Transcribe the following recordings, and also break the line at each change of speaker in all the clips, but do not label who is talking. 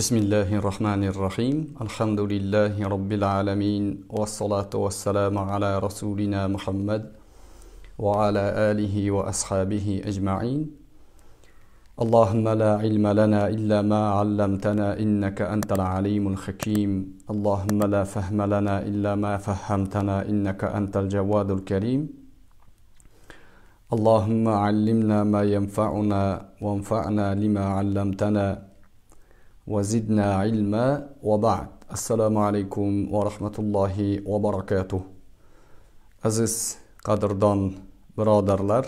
بسم الله الرحمن الرحيم الحمد لله رب العالمين والصلاة والسلام على رسولنا محمد وعلى آله وأصحابه أجمعين اللهم لا علم لنا إلا ما علمتنا إنك أنت العليم الحكيم اللهم لا فهم لنا إلا ما فهمتنا إنك أنت الجواد الكريم اللهم علمنا ما ينفعنا وانفعنا لما علمتنا وزدنا علما وبعد السلام عليكم ورحمة الله وبركاته aziz qadrdon birodarlar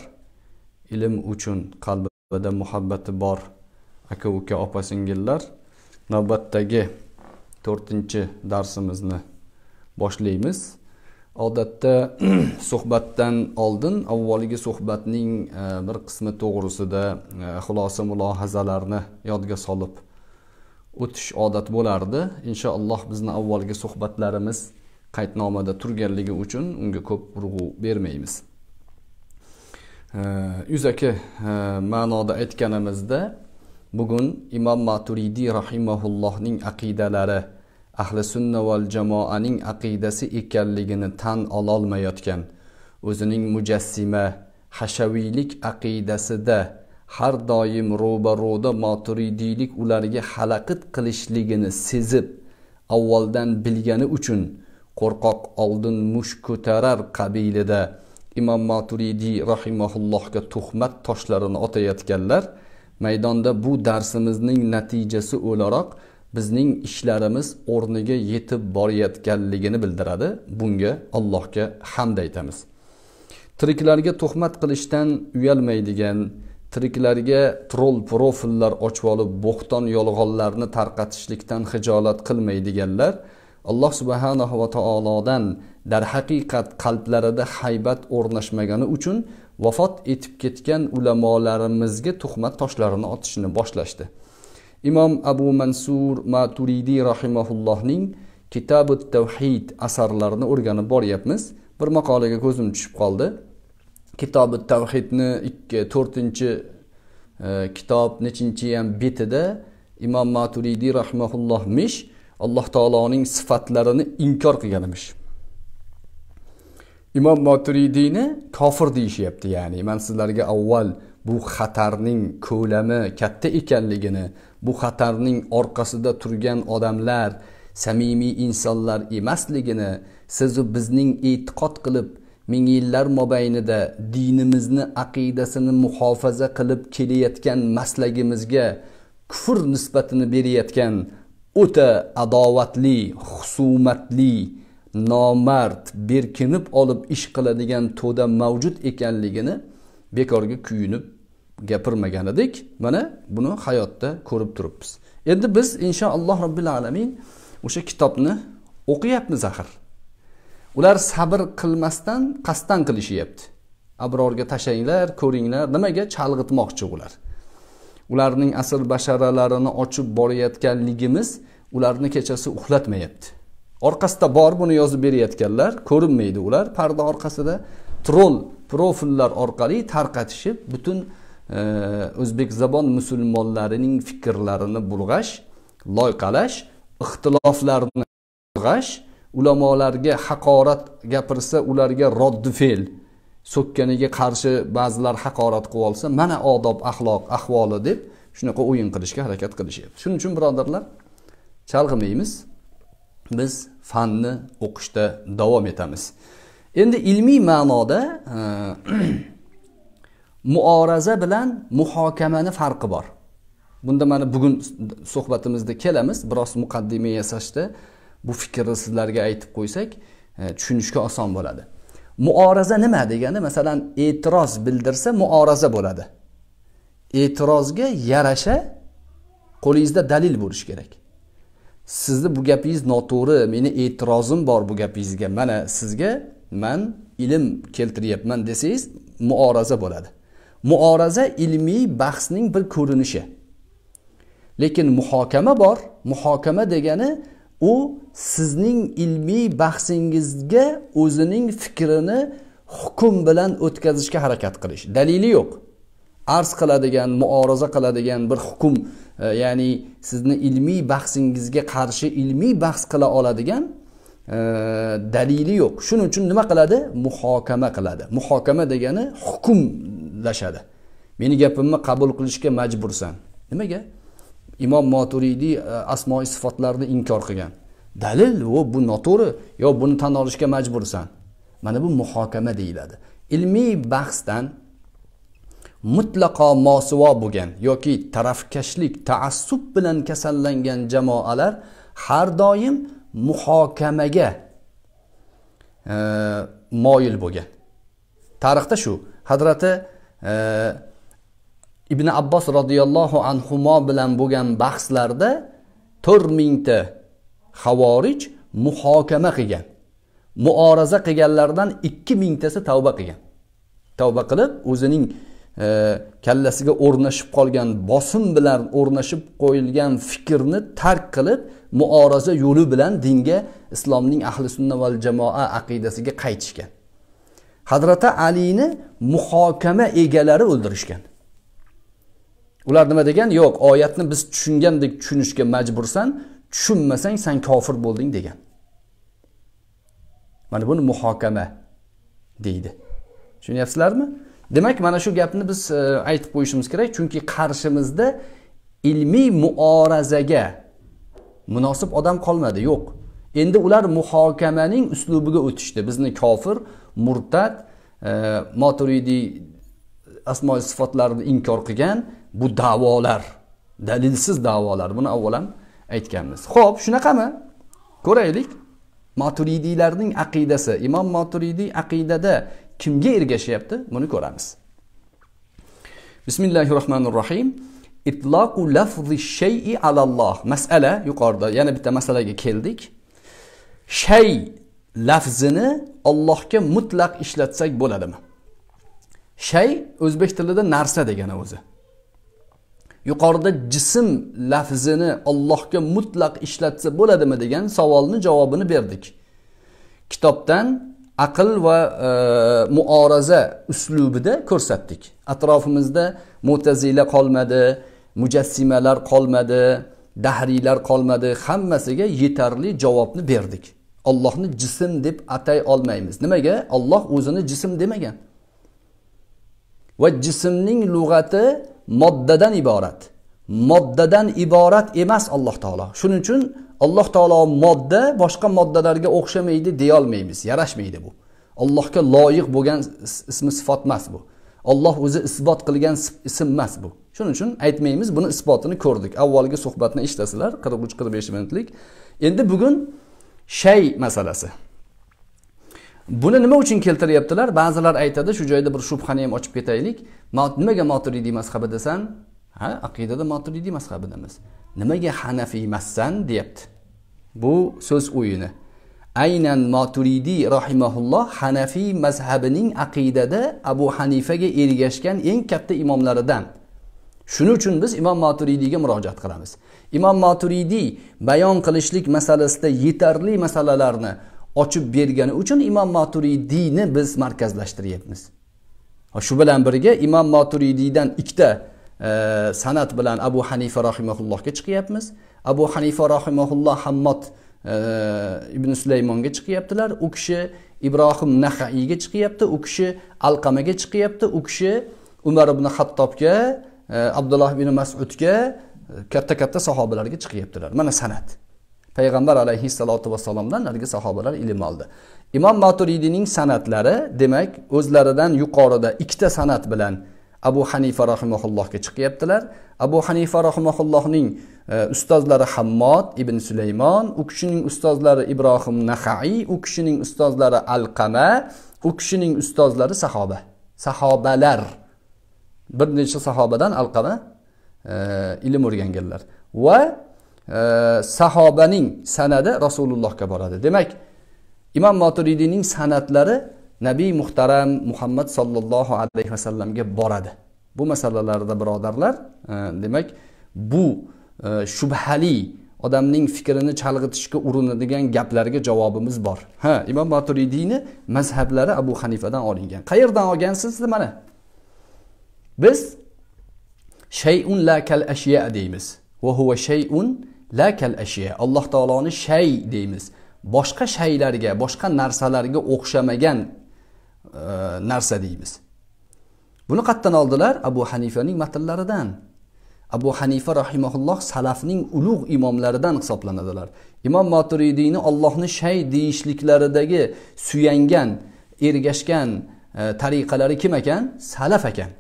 ilm uchun qalbida muhabbati bor aka uka opa singillar navbatdagi to'rtinchi darsimizni boshlaymiz odatda suhbatdan oldin avvalgi suhbatning e, bir qismi to'g'risida e, xulosa mulohazalarni yodga solib o'tish odat bo'lardi inshaalloh bizni avvalgi suhbatlarimiz qaydnomada turganligi uchun unga ko'p urg'u bermaymiz yuzaki e, ma'noda aytganimizda bugun imom maturidiy rahimaullohning aqidalari ahli sunna val jamoaning aqidasi ekanligini tan ololmayotgan o'zining mujassima hashaviylik aqidasida har doim ro'baro'da moturidiylik ularga xalaqit qilishligini sezib avvaldan bilgani uchun qo'rqoq oldin mush ko'tarar qabilida imom maturidiy rahimaullohga tuhmat toshlarini otayotganlar maydonda bu darsimizning natijasi o'laroq bizning ishlarimiz o'rniga yetib borayotganligini bildiradi bunga allohga hamd aytamiz tiriklarga tuhmat qilishdan uyalmaydigan tiriklarga troll profillar ochib olib bo'xton yolg'onlarni tarqatishlikdan hijolat qilmaydiganlar alloh subhanahu va taolodan darhaqiqat qalblarida haybat o'rnashmagani uchun vafot etib ketgan ulamolarimizga tuhmat toshlarini otishni boshlashdi imom abu mansur maturidiy rahimaullohning kitabi tavhid asarlarini o'rganib boryapmiz bir maqolaga ko'zim tushib qoldi kitobi tavhidni ikki to'rtinchi e, kitob nechinchi ham betida imom maturidiy rahmaullohmish alloh taoloning sifatlarini inkor qilganimish imom moturidiyni kofir deyishyapti ya'ni man sizlarga avval bu xatarning ko'lami katta ekanligini bu xatarning orqasida turgan odamlar samimiy insonlar emasligini sizu bizning e'tiqod qilib ming yillar mobaynida dinimizni aqidasini muhofaza qilib kelayotgan maslagimizga kufr nisbatini berayotgan o'ta adovatli husumatli nomard berkinib olib ish qiladigan to'da mavjud ekanligini bekorga kuyunib gapirmagan edik mana buni hayotda ko'rib turibmiz endi biz inshaalloh robbil alamin o'sha kitobni o'qiyapmiz axir ular sabr qilmasdan qasddan qilishyapti abrorga tashlanglar ko'ringlar nimaga chalg'itmoqchi ular ularning asl basharalarini ochib borayotganligimiz ularni kechasi uxlatmayapti orqasida bor buni yozib berayotganlar ko'rinmaydi ular parda orqasida troll profillar orqali tarqatishib butun e, o'zbek zabon musulmonlarining fikrlarini bulg'ash loyqalash ixtiloflarni bulg'ash ulamolarga haqorat gapirsa ularga roddi fe'l so'kkaniga qarshi ba'zilar haqorat qilib olsa mana odob axloq ahvoli deb shunaqa o'yin qilishga harakat qilishyapti shuning uchun birodarlar chalg'imaymiz biz fanni o'qishda davom etamiz endi ilmiy ma'noda e, muoraza bilan muhokamani farqi bor bunda mana bugun suhbatimizda kelamiz biroz muqaddima yasashda bu fikrni sizlarga aytib qo'ysak e, tushunishga oson bo'ladi muoraza nima degani masalan e'tiroz bildirsa muoraza bo'ladi e'tirozga yarasha qo'lingizda dalil bo'lishi kerak sizni bu gapingiz noto'g'ri meni e'tirozim bor bu gapingizga mana sizga man ilm keltiryapman desangiz muoraza bo'ladi muoraza ilmiy bahsning bir ko'rinishi lekin muhokama bor muhokama degani u sizning ilmiy bahsingizga o'zining fikrini hukm bilan o'tkazishga harakat qilish dalili yo'q arz qiladigan muoroza qiladigan bir hukm e, ya'ni sizni ilmiy bahsingizga qarshi ilmiy bahs qila oladigan e, dalili yo'q shuning uchun nima qiladi muhokama qiladi muhokama degani hukmlashadi meni gapimni qabul qilishga majbursan nimaga imom moturidiy e, asmoi sifatlarni inkor qilgan dalil u bu noto'g'ri yo buni tan olishga majbursan mana bu muhokama deyiladi ilmiy bahsdan mutlaqo mosuvo bo'lgan yoki tarafkashlik taassub bilan kasallangan jamoalar har doim muhokamaga e, moyil bo'lgan tarixda shu hadrati e, ibn abbos roziyallohu anhumo bilan bo'lgan bahslarda to'rt mingta havorij muhokama qilgan muoraza qilganlardan ikki mingtasi tavba qilgan tavba qilib o'zining e, kallasiga o'rnashib qolgan bosim bilan o'rnashib qo'yilgan fikrni tark qilib muoraza yo'li bilan dinga islomning ahli sunna val jamoa aqidasiga qaytishgan hadrati alini muhokama egalari o'ldirishgan ular nima degan yo'q oyatni biz tushungandek tushunishga majbursan tushunmasang san kofir bo'lding degan mana buni muhokama deydi tushunyapsizlarmi demak mana shu gapni biz e, aytib qo'yishimiz kerak chunki qarshimizda ilmiy muorazaga munosib odam qolmadi yo'q endi ular muhokamaning uslubiga o'tishdi bizni kofir murtad e, maturidiy asmoi sifatlarni inkor qilgan bu davolar dalilsiz davolar buni avval aytganmiz ho'p shunaqami ko'raylik maturidiylarning aqidasi imom maturidiy aqidada kimga ergashyapti buni ko'ramiz bismillahi rohmanir rohim itloqu lafzi shayi alalloh masala yuqorida yana bitta masalaga keldik shay lafzini ollohga mutlaq ishlatsak bo'ladimi shay o'zbek tilida narsa degani o'zi yuqorida jism lafzini allohga mutlaq ishlatsa bo'ladimi degan savolni javobini berdik kitobdan aql va e, muoraza uslubida ko'rsatdik atrofimizda mo'tazila qolmadi mujassimalar qolmadi dahriylar qolmadi hammasiga yetarli javobni berdik ollohni jism deb atay olmaymiz nimaga olloh o'zini jism demagan va jismning lug'ati moddadan iborat moddadan iborat emas alloh taolo shuning uchun alloh taolo modda boshqa moddalarga o'xshamaydi deyolmaymiz yarashmaydi bu allohga loyiq bo'lgan ismi sifat emas bu olloh o'zi isbot qilgan ism emas bu shuning uchun aytmaymiz buni isbotini ko'rdik avvalgi suhbatni eshitasizlar qirq uch qirq besh minutlik endi bugun shay masalasi buni nima uchun keltiryaptilar ba'zilar aytadi shu joyda bir shubhani ham ochib ketaylik nimaga moturidiy mazhabi desan ha aqidada moturidiy mazhabidamiz nimaga hanafiy emassan deyapti bu so'z o'yini aynan moturidiy rahimaulloh hanafiy mazhabining aqidada abu hanifaga ergashgan eng katta imomlaridan shuning uchun biz imom moturidiyga murojaat qilamiz imom moturidiy bayon qilishlik masalasida yetarli masalalarni ochib bergani uchun imom maturidiyni biz markazlashtiryapmiz shu bilan birga imom maturidiydan ikkita e, san'at bilan abu hanifa rahimaullohga chiqyapmiz abu hanifa rahimaulloh hammod e, ibn sulaymonga chiqyaptilar u kishi ibrohim nahaiyga chiqyapti u kishi alqamaga chiqyapti u kishi umar ibn hattobga e, abdulloh ibn masudga e, katta katta sahobalarga chiqyaptilar mana san'at payg'ambar alayhissalotu vassalomdan narigi sahobalar ilm oldi imom maturidiyning san'atlari demak o'zlaridan yuqorida ikkita san'at bilan abu hanifa rahimaullohga chiqyaptilar abu hanifa rahimaullohning e, ustozlari hammod ibn sulaymon u kishining ustozlari ibrohim nahaiy u kishining ustozlari alqama u kishining ustozlari sahoba sahobalar bir necha sahobadan alqama e, ilm o'rganganlar va sahobaning sanadi rasulullohga boradi demak imom moturidiyning san'atlari nabiy muhtaram muhammad sollallohu alayhi vasallamga boradi bu masalalarda birodarlar e, demak bu e, shubhali odamning fikrini chalg'itishga urinadigan gaplarga javobimiz bor ha imom maturidiyni mazhablari abu hanifadan olingan qayerdan olgansiz mana biz shayun la kal ashya deymiz va huva shayun lakal ashya alloh taoloni shay deymiz boshqa shaylarga boshqa narsalarga o'xshamagan e, narsa deymiz buni qayerdan oldilar abu hanifaning matnlaridan abu hanifa rahimaulloh salafning ulug' imomlaridan hisoblanadilar imom moturidiyni ollohni shay deyishliklaridagi suyangan ergashgan e, tariqalari kim ekan salaf ekan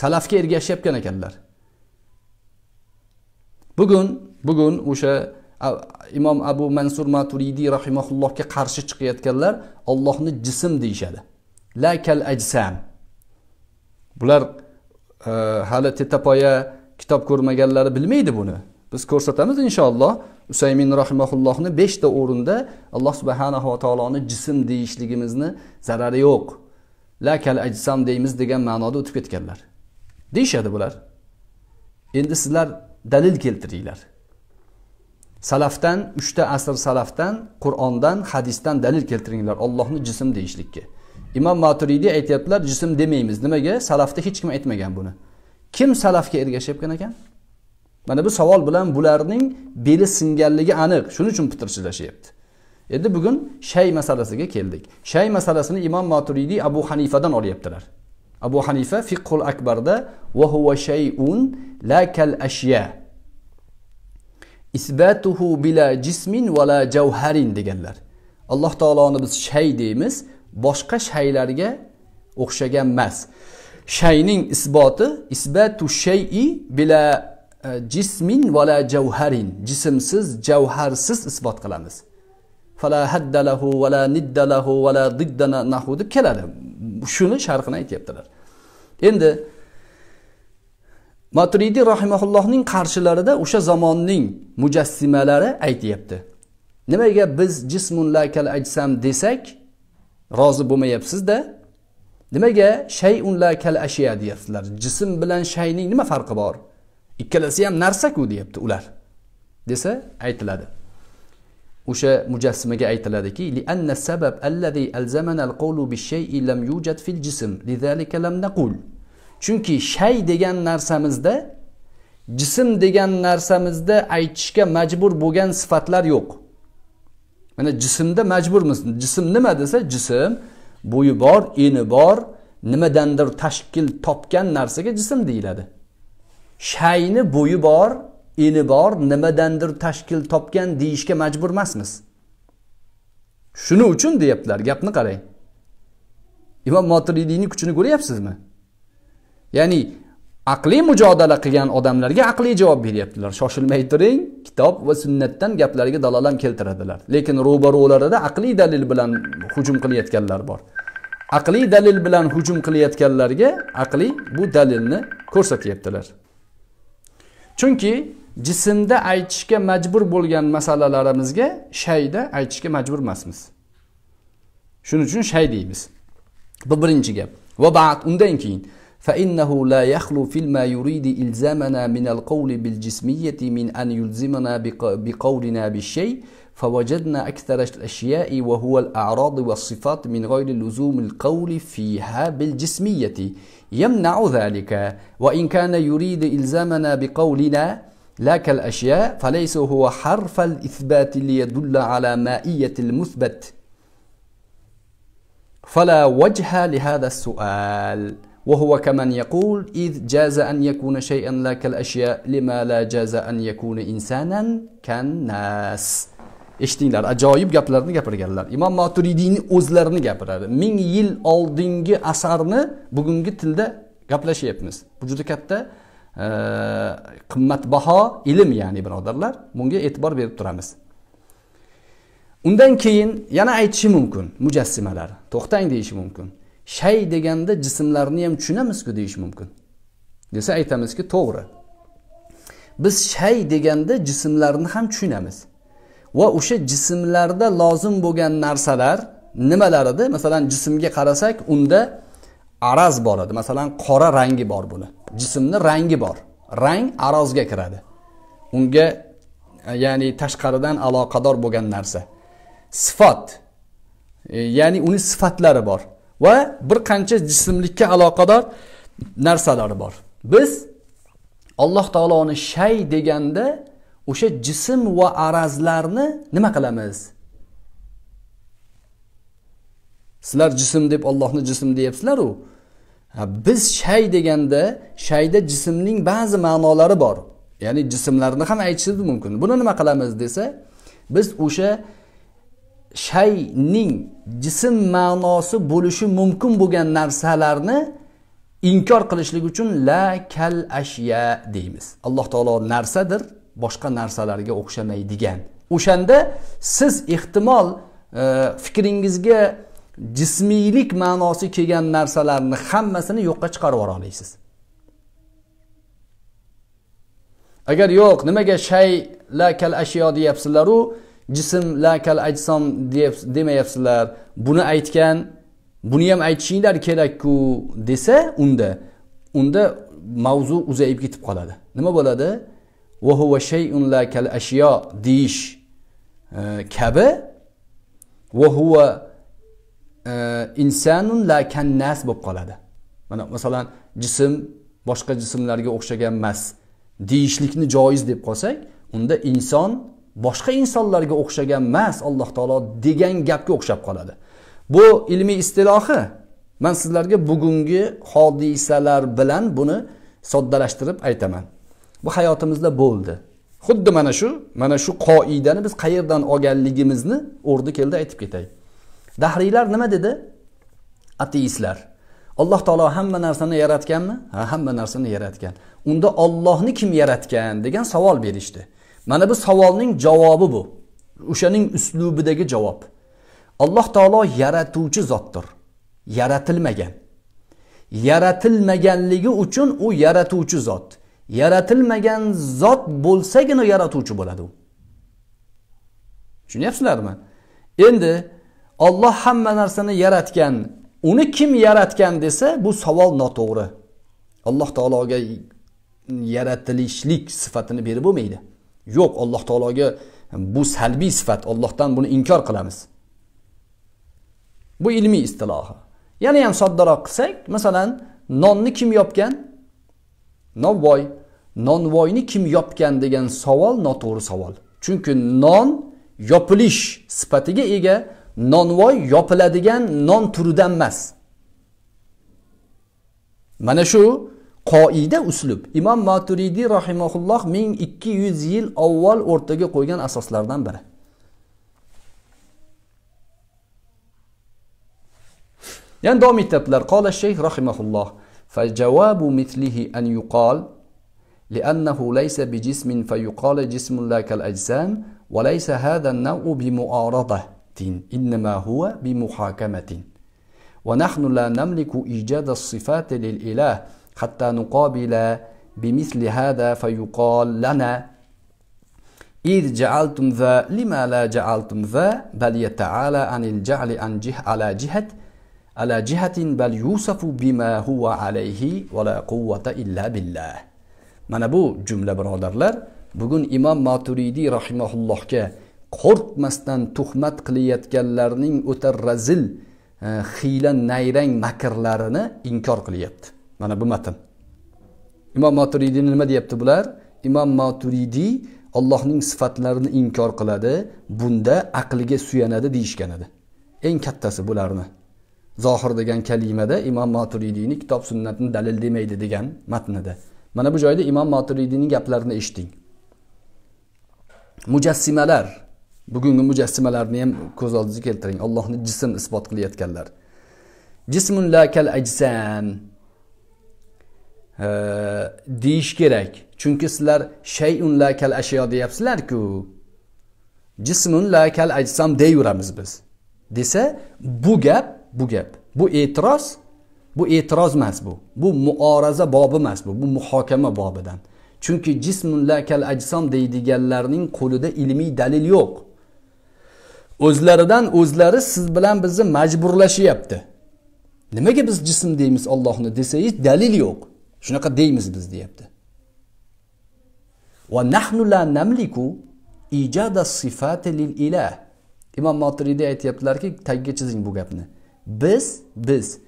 salafga ergashayotgan ekanlar bugun bugun o'sha imom abu mansur maturidiy rahimaullohga qarshi chiqayotganlar ollohni jism deyishadi la kal ajsam bular e, hali tetapoya kitob ko'rmaganlari bilmaydi buni biz ko'rsatamiz inshaalloh usaymin rahimaullohni beshta o'rinda alloh subhanava taoloni jism deyishligimizni zarari yo'q la kal ajsam deymiz degan ma'noda o'tib ketganlar deyishadi bular endi sizlar dalil keltiringlar salafdan uchta asr salafdan qur'ondan hadisdan dalil keltiringlar ollohni jism deyishlikka imom maturidiy aytyaptilar jism demaymiz nimaga salafda hech kim aytmagan buni kim salafga ergashayotgan ekan mana bu savol bilan bularning beli singanligi aniq shuning uchun pitirchilashyapti endi bugun shay masalasiga keldik shay masalasini imom maturidiy abu hanifadan olyaptilar abu hanifa fiqhul akbarda va huva shayun la kal ashya isbatuhu bila jismin vala javharin deganlar alloh taoloni biz shay deymiz boshqa shaylarga o'xshagan emas shayning isboti isbatu shayi bila e, jismin vala javharin jismsiz javharsiz isbot qilamiz fala haddalahu vala niddalahu vala diddana nahu deb keladi shuni sharhini aytyaptilar endi maturidiy rahimaullohning qarshilarida o'sha zamonning mujassimalari aytyapti nimaga biz jismun lakal ajsam desak rozi bo'lmayapsizda nimaga shayun lakal ashiya deyapsizlar jism bilan shayning nima farqi bor ikkalasi ham narsaku deyapti ular desa aytiladi o'sha mujassimaga aytiladiki sabab allazi alzamana alqawlu bishay'i lam yujad fil jism lidhalika naqul chunki shay degan narsamizda jism degan narsamizda aytishga majbur bo'lgan sifatlar yo'q mana jismda majburmiz jism nima desa jism bo'yi bor eni bor nimadandir tashkil topgan narsaga jism deyiladi shayni bo'yi bor eni bor nimadandir tashkil topgan deyishga majbur emasmiz shuning uchun deyaptilar gapni qarang imom motiridiyni kuchini ko'ryapsizmi ya'ni aqliy mujodala qilgan odamlarga aqliy javob beryaptilar shoshilmay turing kitob va sunnatdan gaplariga dalolam keltiradilar lekin ro'barularida aqliy dalil bilan hujum qilayotganlar bor aqliy dalil bilan hujum qilayotganlarga aqliy bu dalilni ko'rsatyaptilar chunki jismda aytishga majbur bo'lgan masalalarimizga shayda aytishga majbur emasmiz shuning uchun shay deymiz bu birinchi gap va undan keyin فإنه لا يخلو فيما يريد إلزامنا من القول بالجسمية من أن يلزمنا بقولنا بالشيء فوجدنا أكثر الأشياء وهو الأعراض والصفات من غير لزوم القول فيها بالجسمية يمنع ذلك وإن كان يريد إلزامنا بقولنا لا كالأشياء فليس هو حرف الإثبات ليدل على مائية المثبت فلا وجه لهذا السؤال وهو كمن يقول إذ جاز أن يكون شيئا لا كالأشياء لما لا جاز أن يكون إنسانا كالناس eshitinglar ajoyib gaplarni gapirganlar imom moturidiyni o'zlarini gapiradi ming yil oldingi asarni bugungi tilda gaplashyapmiz bu juda katta e, qimmatbaho ilm ya'ni birodarlar bunga e'tibor berib turamiz undan keyin yana aytishi mumkin mujassimalar to'xtang deyishi mumkin shay deganda jismlarni ham tushunamizku deyish mumkin desa aytamizki to'g'ri biz shay deganda jismlarni ham tushunamiz va o'sha jismlarda lozim bo'lgan narsalar nimalar edi masalan jismga qarasak unda araz bor edi masalan qora rangi bor buni jismni rangi bor rang arozga kiradi unga e, ya'ni tashqaridan aloqador bo'lgan narsa sifat e, ya'ni uni sifatlari bor va bir qancha jismlikka aloqador narsalari bor biz alloh taoloni shay deganda o'sha jism va arazlarni nima qilamiz sizlar jism deb ollohni jism deyapsizlaru biz shay deganda shayda jismning ba'zi ma'nolari bor ya'ni jismlarni ham aytishimiz mumkin buni nima qilamiz desa biz o'sha shayning jism ma'nosi bo'lishi mumkin bo'lgan narsalarni inkor qilishlik uchun la kal ashya deymiz alloh taolo narsadir boshqa narsalarga o'xshamaydigan o'shanda siz ehtimol e, fikringizga jismiylik ma'nosi kelgan narsalarni hammasini yo'qqa chiqarib yubora olasiz agar yo'q nimaga shay la kal ashyo deyapsizlaru jism la kal ajsom demayapsizlar buni aytgan buni ham aytishinglar kerakku desa unda unda mavzu uzayib ketib qoladi nima bo'ladi vahuva shayun la kal ashyo deyish e, kabi vahuva e, insonun la kan nas bo'lib qoladi mana masalan jism boshqa jismlarga o'xshagan emas deyishlikni joiz deb qolsak unda inson boshqa insonlarga o'xshagan emas alloh taolo degan gapga o'xshab qoladi bu ilmiy istilohi man sizlarga bugungi hodisalar bilan buni soddalashtirib aytaman bu hayotimizda bo'ldi xuddi mana shu mana shu qoidani biz qayerdan olganligimizni o'rni keldi aytib ketay dahriylar nima dedi ateistlar alloh taolo hamma narsani yaratganmi ha hamma narsani yaratgan unda ollohni kim yaratgan degan savol berishdi işte. mana bu savolning javobi bu o'shaning uslubidagi javob alloh taolo yaratuvchi zotdir yaratilmagan yaratilmaganligi uchun u yaratuvchi zot yaratilmagan zot bo'lsagina yaratuvchi bo'ladi u tushunyapsizlarmi endi olloh hamma narsani yaratgan uni kim yaratgan desa bu savol noto'g'ri alloh taologa yaratilishlik sifatini berib bo'lmaydi yo'q alloh taologa bu salbiy sifat ollohdan buni inkor qilamiz bu ilmiy istilohi yana ham soddaroq qilsak masalan nonni kim yopgan novvoy nonvoyni kim yopgan degan savol noto'g'ri savol chunki non yopilish sifatiga ega nonvoy yopiladigan non turidan emas mana shu qoida uslub imom maturidiy rahimaulloh ming ikki yuz yil avval o'rtaga qo'ygan asoslardan biri yana davom etyaptilar qola shayx rahimaulloh فالجواب مثله أن يقال لأنه ليس بجسم فيقال جسم لا كالأجسام وليس هذا النوع بمعارضة إنما هو بمحاكمة ونحن لا نملك إيجاد الصفات للإله حتى نقابل بمثل هذا فيقال لنا إذ جعلتم ذا لما لا جعلتم ذا بل يتعالى عن الجعل عن جه على جهة على جهة بل يوصف بما هو عليه ولا قوة إلا بالله mana bu jumla birodarlar bugun imom maturidiy rahimaullohga qo'rqmasdan tuhmat qilayotganlarning o'ta razil hiyla eh, nayrang makrlarini inkor qilyapti mana bu matn imom moturidiyni nima deyapti bular imom moturidiy ollohning sifatlarini inkor qiladi bunda aqliga suyanadi deyishgan edi eng kattasi bularni zohir degan kalimada imom moturidiyni kitob sunnatni dalil demaydi degan matnida mana bu joyda imom moturidiyni gaplarini eshiting mujassimalar bugungi mujassimalarni ham ko'z oldingizga keltiring ollohni jism isbot qilayotganlar jismun la kal ajsan deyish kerak chunki sizlar shayun la kal ashyo deyapsizlarku jismun la kal deyveramiz biz desa bu gap bu gap bu e'tiroz bu e'tiroz emas bu bu muoraza bobi emas bu bu muhokama bobidan chunki jismun la kal ajsom deydiganlarning qo'lida ilmiy dalil yo'q o'zlaridan o'zlari siz bilan bizni majburlashyapti nimaga biz jism deymiz ollohni desangiz dalil yo'q shunaqa deymiz biz deyapti va nahnu la namliku ijada sifati lil ilah imom motiriyda aytyaptilarki tagiga chizing bu gapni biz biz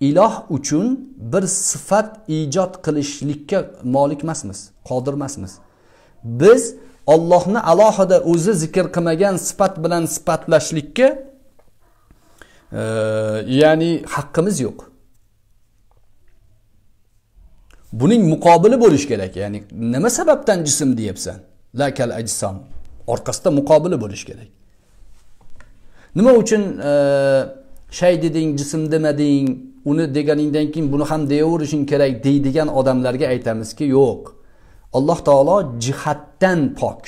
iloh uchun bir sifat ijod qilishlikka molik emasmiz qodir emasmiz biz ollohni alohida o'zi zikr qilmagan sifat bilan sifatlashlikka e, ya'ni haqqimiz yo'q buning muqobili bo'lishi kerak ya'ni nima sababdan jism deyapsan lakal ajsom orqasida muqobili bo'lishi kerak nima uchun e, shay deding jism demading uni deganingdan keyin buni ham deyaverishing kerak deydigan odamlarga aytamizki yo'q alloh taolo jihatdan pok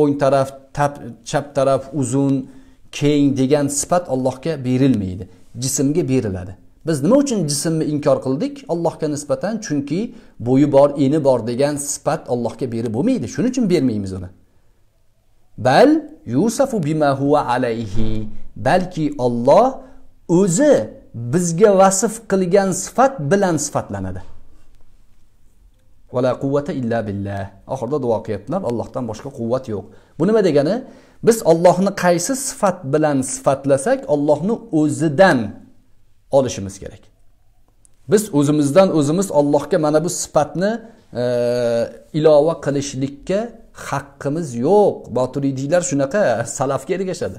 o'ng taraf tap chap taraf uzun keng degan sifat allohga berilmaydi jismga beriladi biz nima uchun jismni inkor qildik allohga nisbatan chunki bo'yi bor eni bor degan sifat allohga berib bo'lmaydi shuning uchun bermaymiz uni bal yusafu bima huwa alayhi balki olloh o'zi bizga vasf qilgan sifat bilan sifatlanadi vala quvvata illa billah oxirida duo qilyaptilar allohdan boshqa quvvat yo'q bu nima degani biz ollohni qaysi sifat bilan sifatlasak ollohni o'zidan olishimiz kerak biz o'zimizdan o'zimiz ollohga mana bu sifatni e, ilova qilishlikka haqqimiz yo'q boturiydilar shunaqa salafga ergashadi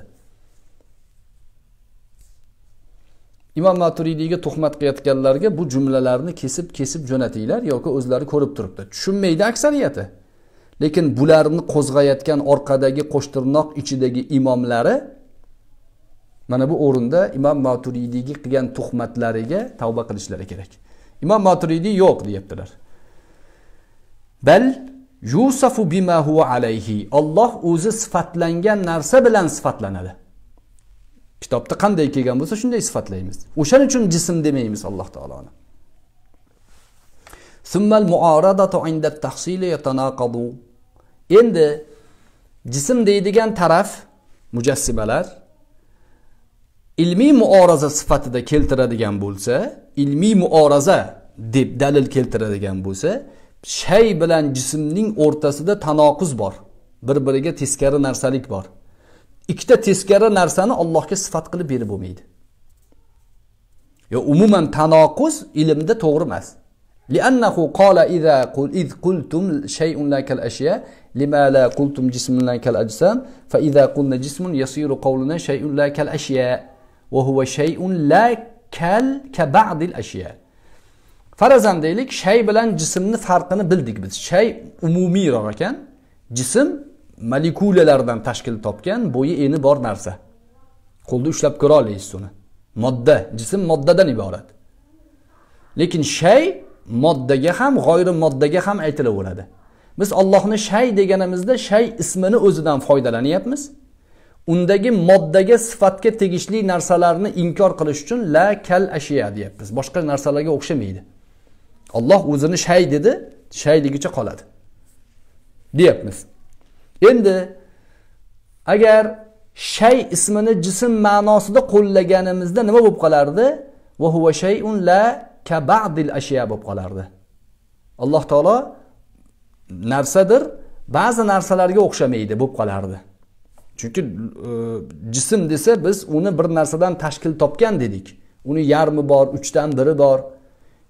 imom maturidiyga tuhmat qilayotganlarga bu jumlalarni kesib kesib jo'natinglar yoki o'zlari ko'rib turibdi tushunmaydi aksariyati lekin bularni qo'zg'ayotgan orqadagi qo'shtirnoq ichidagi imomlari mana bu o'rinda imom moturidiyga qilgan tuhmatlariga tavba qilishlari kerak imom moturidiy yo'q deyaptilar bal yusafu bima huwa alayhi olloh o'zi sifatlangan narsa bilan sifatlanadi kitobda qanday kelgan bo'lsa shunday sifatlaymiz o'shaning uchun jism demaymiz alloh taoloni muoradatu inda tahsili yatanaqadu endi jism deydigan taraf mujassimalar ilmiy muoraza sifatida keltiradigan bo'lsa ilmiy muoraza deb dalil keltiradigan bo'lsa shay bilan jismning o'rtasida tanoquz bor bir biriga teskari narsalik bor ikkita teskari narsani allohga sifat qilib berib bo'lmaydi yo umuman tanoquz ilmda to'g'ri emas لأنه قال إذا قل إذ قلتم شيء لا كالأشياء لما لا قلتم جسم لا كالأجسام فإذا قلنا جسم يصير قولنا شيء لا كالأشياء وهو شيء لا kal ka ba'dil ashya farazan deylik shay bilan jismni farqini bildik biz shay umumiyroq ekan jism molekulalardan tashkil topgan bo'yi eni bor narsa qo'lda ushlab ko'ra olasiz uni modda jism moddadan iborat lekin shay moddaga ham g'oyri moddaga ham aytilaveradi biz ollohni shay deganimizda shay ismini o'zidan foydalanyapmiz undagi moddaga sifatga tegishli narsalarni inkor qilish uchun la kal ashiya deyapmiz boshqa narsalarga o'xshamaydi olloh o'zini shay dedi shayligicha qoladi deyapmiz endi agar shay ismini jism ma'nosida qo'llaganimizda nima bo'lib qolardi va shayun la ka ba'dil ashiya bo'lib qolardi alloh taolo narsadir ba'zi narsalarga o'xshamaydi bo'lib qolardi chunki e, jism desa biz uni bir narsadan tashkil topgan dedik uni yarmi bor uchdan biri bor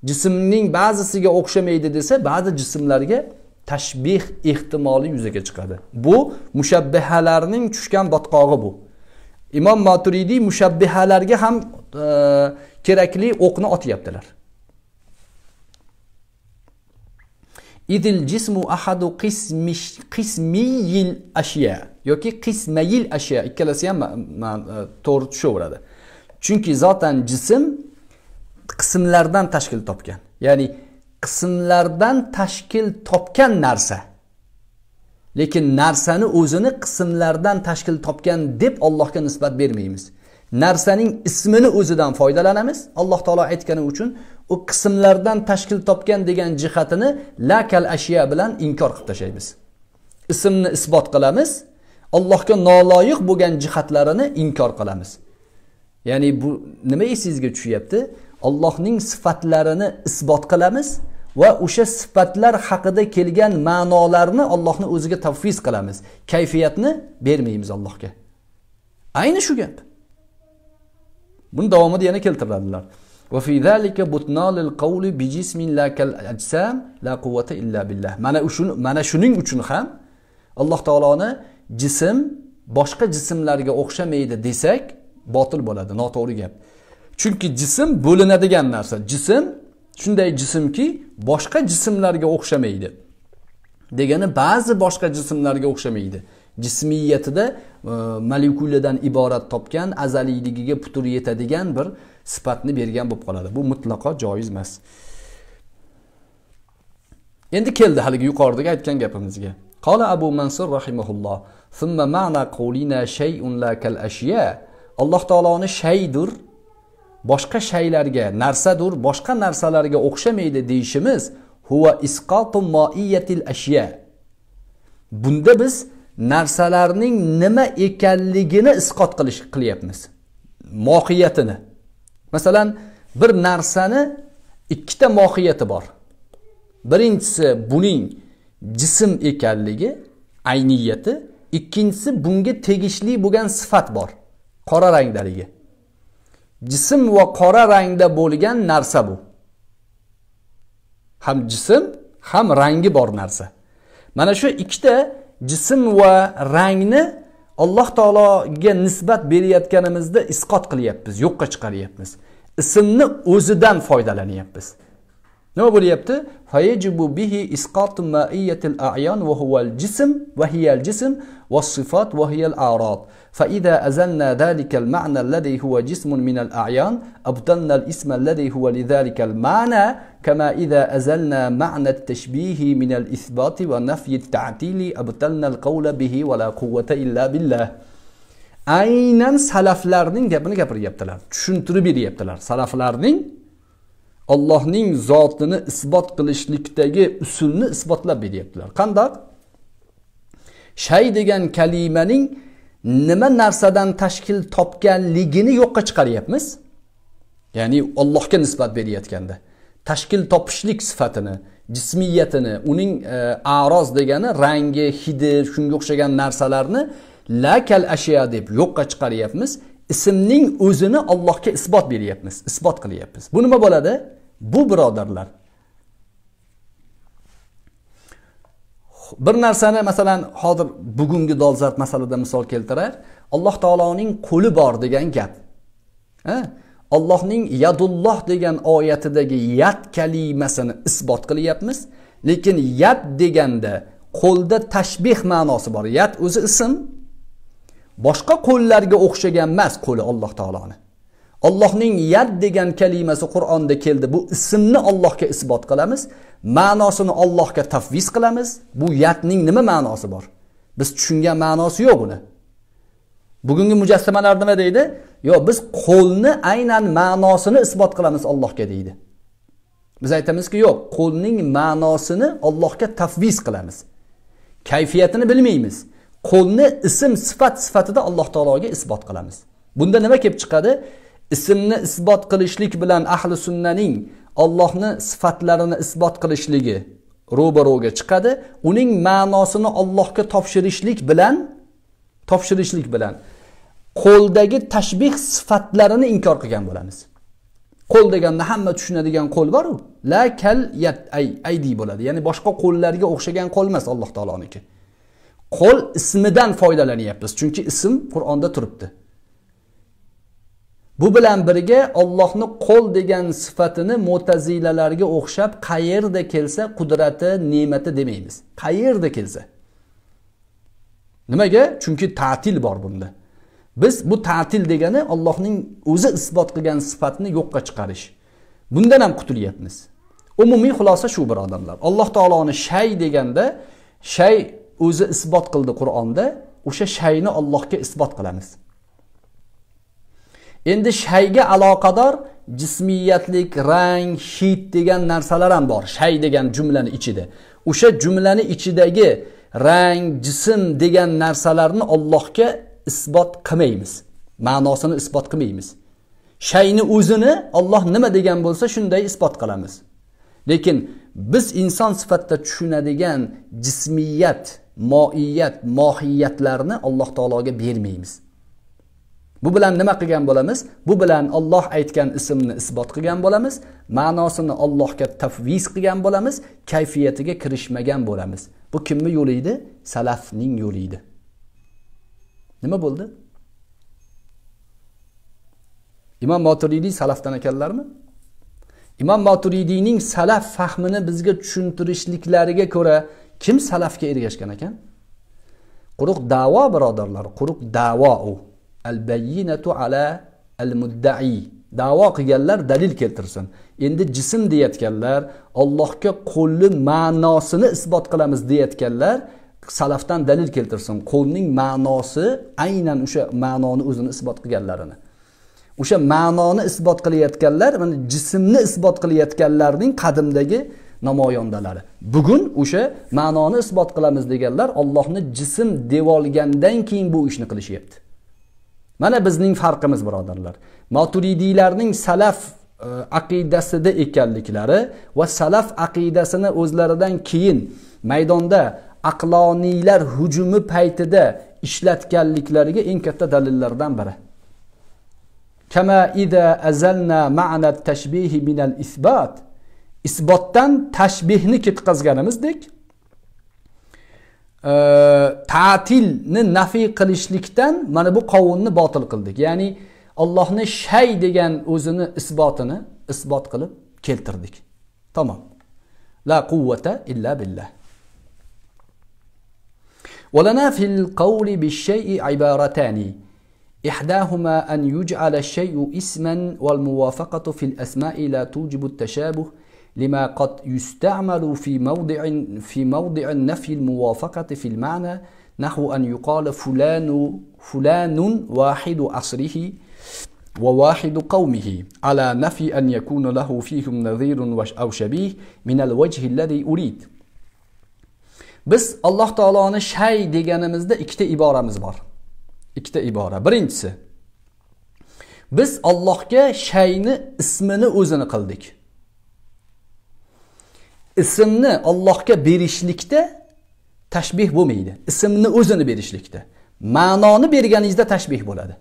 jismning ba'zisiga o'xshamaydi desa ba'zi jismlarga tashbih ehtimoli yuzaga chiqadi bu mushabbihalarning tushgan botqog'i bu imom maturidiy mushabbihalarga ham e, kerakli o'qni otyaptilar idil jismu ahadu qismiyil ashya yoki qismayil ashya ikkalasi ham e, to'g'ri tushaveradi chunki zotan jism qismlardan tashkil topgan ya'ni qismlardan tashkil topgan narsa lekin narsani o'zini qismlardan tashkil topgan deb allohga nisbat bermaymiz narsaning ismini o'zidan foydalanamiz alloh taolo aytgani uchun u qismlardan tashkil topgan degan jihatini lakal ashya bilan inkor qilib tashlaymiz ismni isbot qilamiz allohga noloyiq bo'lgan jihatlarini inkor qilamiz ya'ni bu nima esingizga tushyapti allohning sifatlarini isbot qilamiz va o'sha sifatlar haqida kelgan ma'nolarni allohni o'ziga tavfiz qilamiz kayfiyatni bermaymiz allohga ayni shu gap buni davomida yana keltiradilar mana shuni mana shuning uchun ham alloh taoloni jism boshqa jismlarga o'xshamaydi desak botil bo'ladi noto'g'ri gap chunki jism bo'linadigan narsa jism shunday jismki boshqa jismlarga o'xshamaydi degani ba'zi boshqa jismlarga o'xshamaydi jismiyatida e, molekuladan iborat topgan azaliyligiga putur yetadigan bir sifatni bergan bo'lib qoladi bu mutlaqo joiz emas endi keldi haligi yuqoridagi aytgan gapimizga qola abu mansur rahimahulloh summa ma'na qulina shay'un la kal ashiya alloh taoloni shaydur boshqa shaylarga narsadur boshqa narsalarga o'xshamaydi deyishimiz huva isqotu moiyatil ashiya bunda biz narsalarning nima ekanligini isqot qilish qilyapmiz mohiyatini masalan bir narsani ikkita mohiyati bor birinchisi buning jism ekanligi ayniyati ikkinchisi bunga tegishli bo'lgan sifat bor qora rangdaligi jism va qora rangda bo'lgan narsa bu ham jism ham rangi bor narsa mana shu ikkita jism va rangni alloh taologa nisbat berayotganimizda isqot qilyapmiz yo'qqa chiqaryapmiz ismni o'zidan foydalanyapmiz nima bo'lyapti fayajibu bihi isqotu maiyatil a'yon va huval jism va hiyal jism va sifat va hiyal a'rod فإذا أزلنا ذلك المعنى الذي هو جسم من الأعيان أبدلنا الاسم الذي هو لذلك المعنى كما إذا أزلنا معنى التشبيه من الإثبات ونفي التعطيل أبطلنا القول به ولا قوة إلا بالله aynan salaflarning gapini gapiryaptilar tushuntirib beryaptilar salaflarning ollohning zotini isbot qilishlikdagi usulni isbotlab beryaptilar qandaq shay degan kalimaning nima narsadan tashkil topganligini yo'qqa chiqaryapmiz ya'ni ollohga nisbat berayotganda tashkil topishlik sifatini jismiyatini uning e, aroz degani rangi hidi shunga o'xshagan narsalarni la kal ashya deb yo'qqa chiqaryapmiz ismning o'zini allohga isbot beryapmiz isbot qilyapmiz bu nima bo'ladi bu birodarlar bir narsani masalan hozir bugungi dolzarb masalada misol keltirar alloh taoloning qo'li bor degan gap allohning yadulloh degan oyatidagi yad kalimasini isbot qilyapmiz lekin yad deganda qo'lda tashbih ma'nosi bor yad o'zi ism boshqa qo'llarga o'xshagan emas qo'li alloh taoloni allohning yad degan kalimasi qur'onda keldi bu ismni allohga isbot qilamiz ma'nosini allohga tafviz qilamiz bu yadning nima ma'nosi bor biz tushungan ma'nosi yo'q uni bugungi mujassamalar nima deydi yo biz qo'lni aynan ma'nosini isbot qilamiz allohga deydi biz aytamizki yo'q qo'lning ma'nosini allohga tafviz qilamiz kayfiyatini bilmaymiz qo'lni ism sifat sifatida alloh taologa isbot qilamiz bunda nima kelib chiqadi ismni isbot qilishlik bilan ahli sunnaning ollohni sifatlarini isbot qilishligi ro'baro'ga chiqadi uning ma'nosini ollohga topshirishlik bilan topshirishlik bilan qo'ldagi tashbih sifatlarini inkor qilgan bo'lamiz qo'l deganda hamma tushunadigan qo'l boru la kal yat ay aydi bo'ladi ya'ni boshqa qo'llarga o'xshagan qo'l emas alloh taoloniki qo'l ismidan foydalanyapmiz chunki ism qur'onda turibdi bu bilan birga ollohni qo'l degan sifatini mo'tazilalarga o'xshab qayerda kelsa qudrati ne'mati demaymiz qayerda kelsa nimaga chunki ta'til bor bunda biz bu ta'til degani allohning o'zi isbot qilgan sifatni yo'qqa chiqarish bundan ham qutulyapmiz umumiy xulosa shu birodarlar alloh taoloni shay deganda shay o'zi isbot qildi qur'onda o'sha shayni allohga isbot qilamiz endi shayga aloqador jismiyatlik rang hid degan narsalar ham bor shay degan jumlani ichida o'sha jumlani ichidagi rang jism degan narsalarni ollohga isbot qilmaymiz ma'nosini isbot qilmaymiz shayni o'zini olloh nima degan bo'lsa shunday isbot qilamiz lekin biz inson sifatida tushunadigan jismiyat moiyat mohiyatlarni alloh taologa bermaymiz bu bilan nima qilgan bo'lamiz bu bilan olloh aytgan ismni isbot qilgan bo'lamiz ma'nosini ollohga tafviz qilgan bo'lamiz kayfiyatiga kirishmagan bo'lamiz bu kimni yo'li edi salafning yo'li edi nima bo'ldi imom moturidiy salafdan ekanlarmi imom moturidiyning salaf fahmini bizga tushuntirishliklariga ko'ra kim salafga ergashgan ekan quruq davo birodarlar quruq davo u al bayyinatu ala al muddai davo qilganlar dalil keltirsin endi jism deyayotganlar ollohga qo'lni ma'nosini isbot qilamiz deyayotganlar salafdan dalil keltirsin qo'lning ma'nosi aynan o'sha ma'noni o'zini isbot qilganlarini o'sha ma'noni isbot qilayotganlar mana jismni isbot qilayotganlarning qadimdagi namoyondalari bugun o'sha ma'noni isbot qilamiz deganlar ollohni jism devolgandan keyin bu ishni qilishyapti mana bizning farqimiz birodarlar maturidiylarning salaf e, aqidasida ekanliklari va salaf aqidasini o'zlaridan keyin maydonda aqloniylar hujumi paytida ishlatganliklariga eng katta dalillardan biri kama ida azalna ma'na tashbihi minal isbot isbotdan tashbihni ketqazganimizdek e, ta'tilni nafiy qilishlikdan mana bu qovunni botil qildik ya'ni allohni shay degan o'zini isbotini isbot qilib keltirdik tamom la quvvata illa billah ولنا في القول بالشيء عبارتان إحداهما أن يجعل الشيء اسما والموافقة في الأسماء لا توجب التشابه لما قد يستعمل في موضع في موضع نفي الموافقة في المعنى نحو أن يقال فلان فلان واحد عصره وواحد قومه على نفي أن يكون له فيهم نظير أو شبيه من الوجه الذي أريد biz alloh taoloni shay deganimizda ikkita iboramiz bor ikkita ibora birinchisi biz allohga shayni ismini o'zini qildik ismni allohga berishlikda tashbeh bo'lmaydi ismni o'zini berishlikda ma'noni berganingizda tashbeh bo'ladi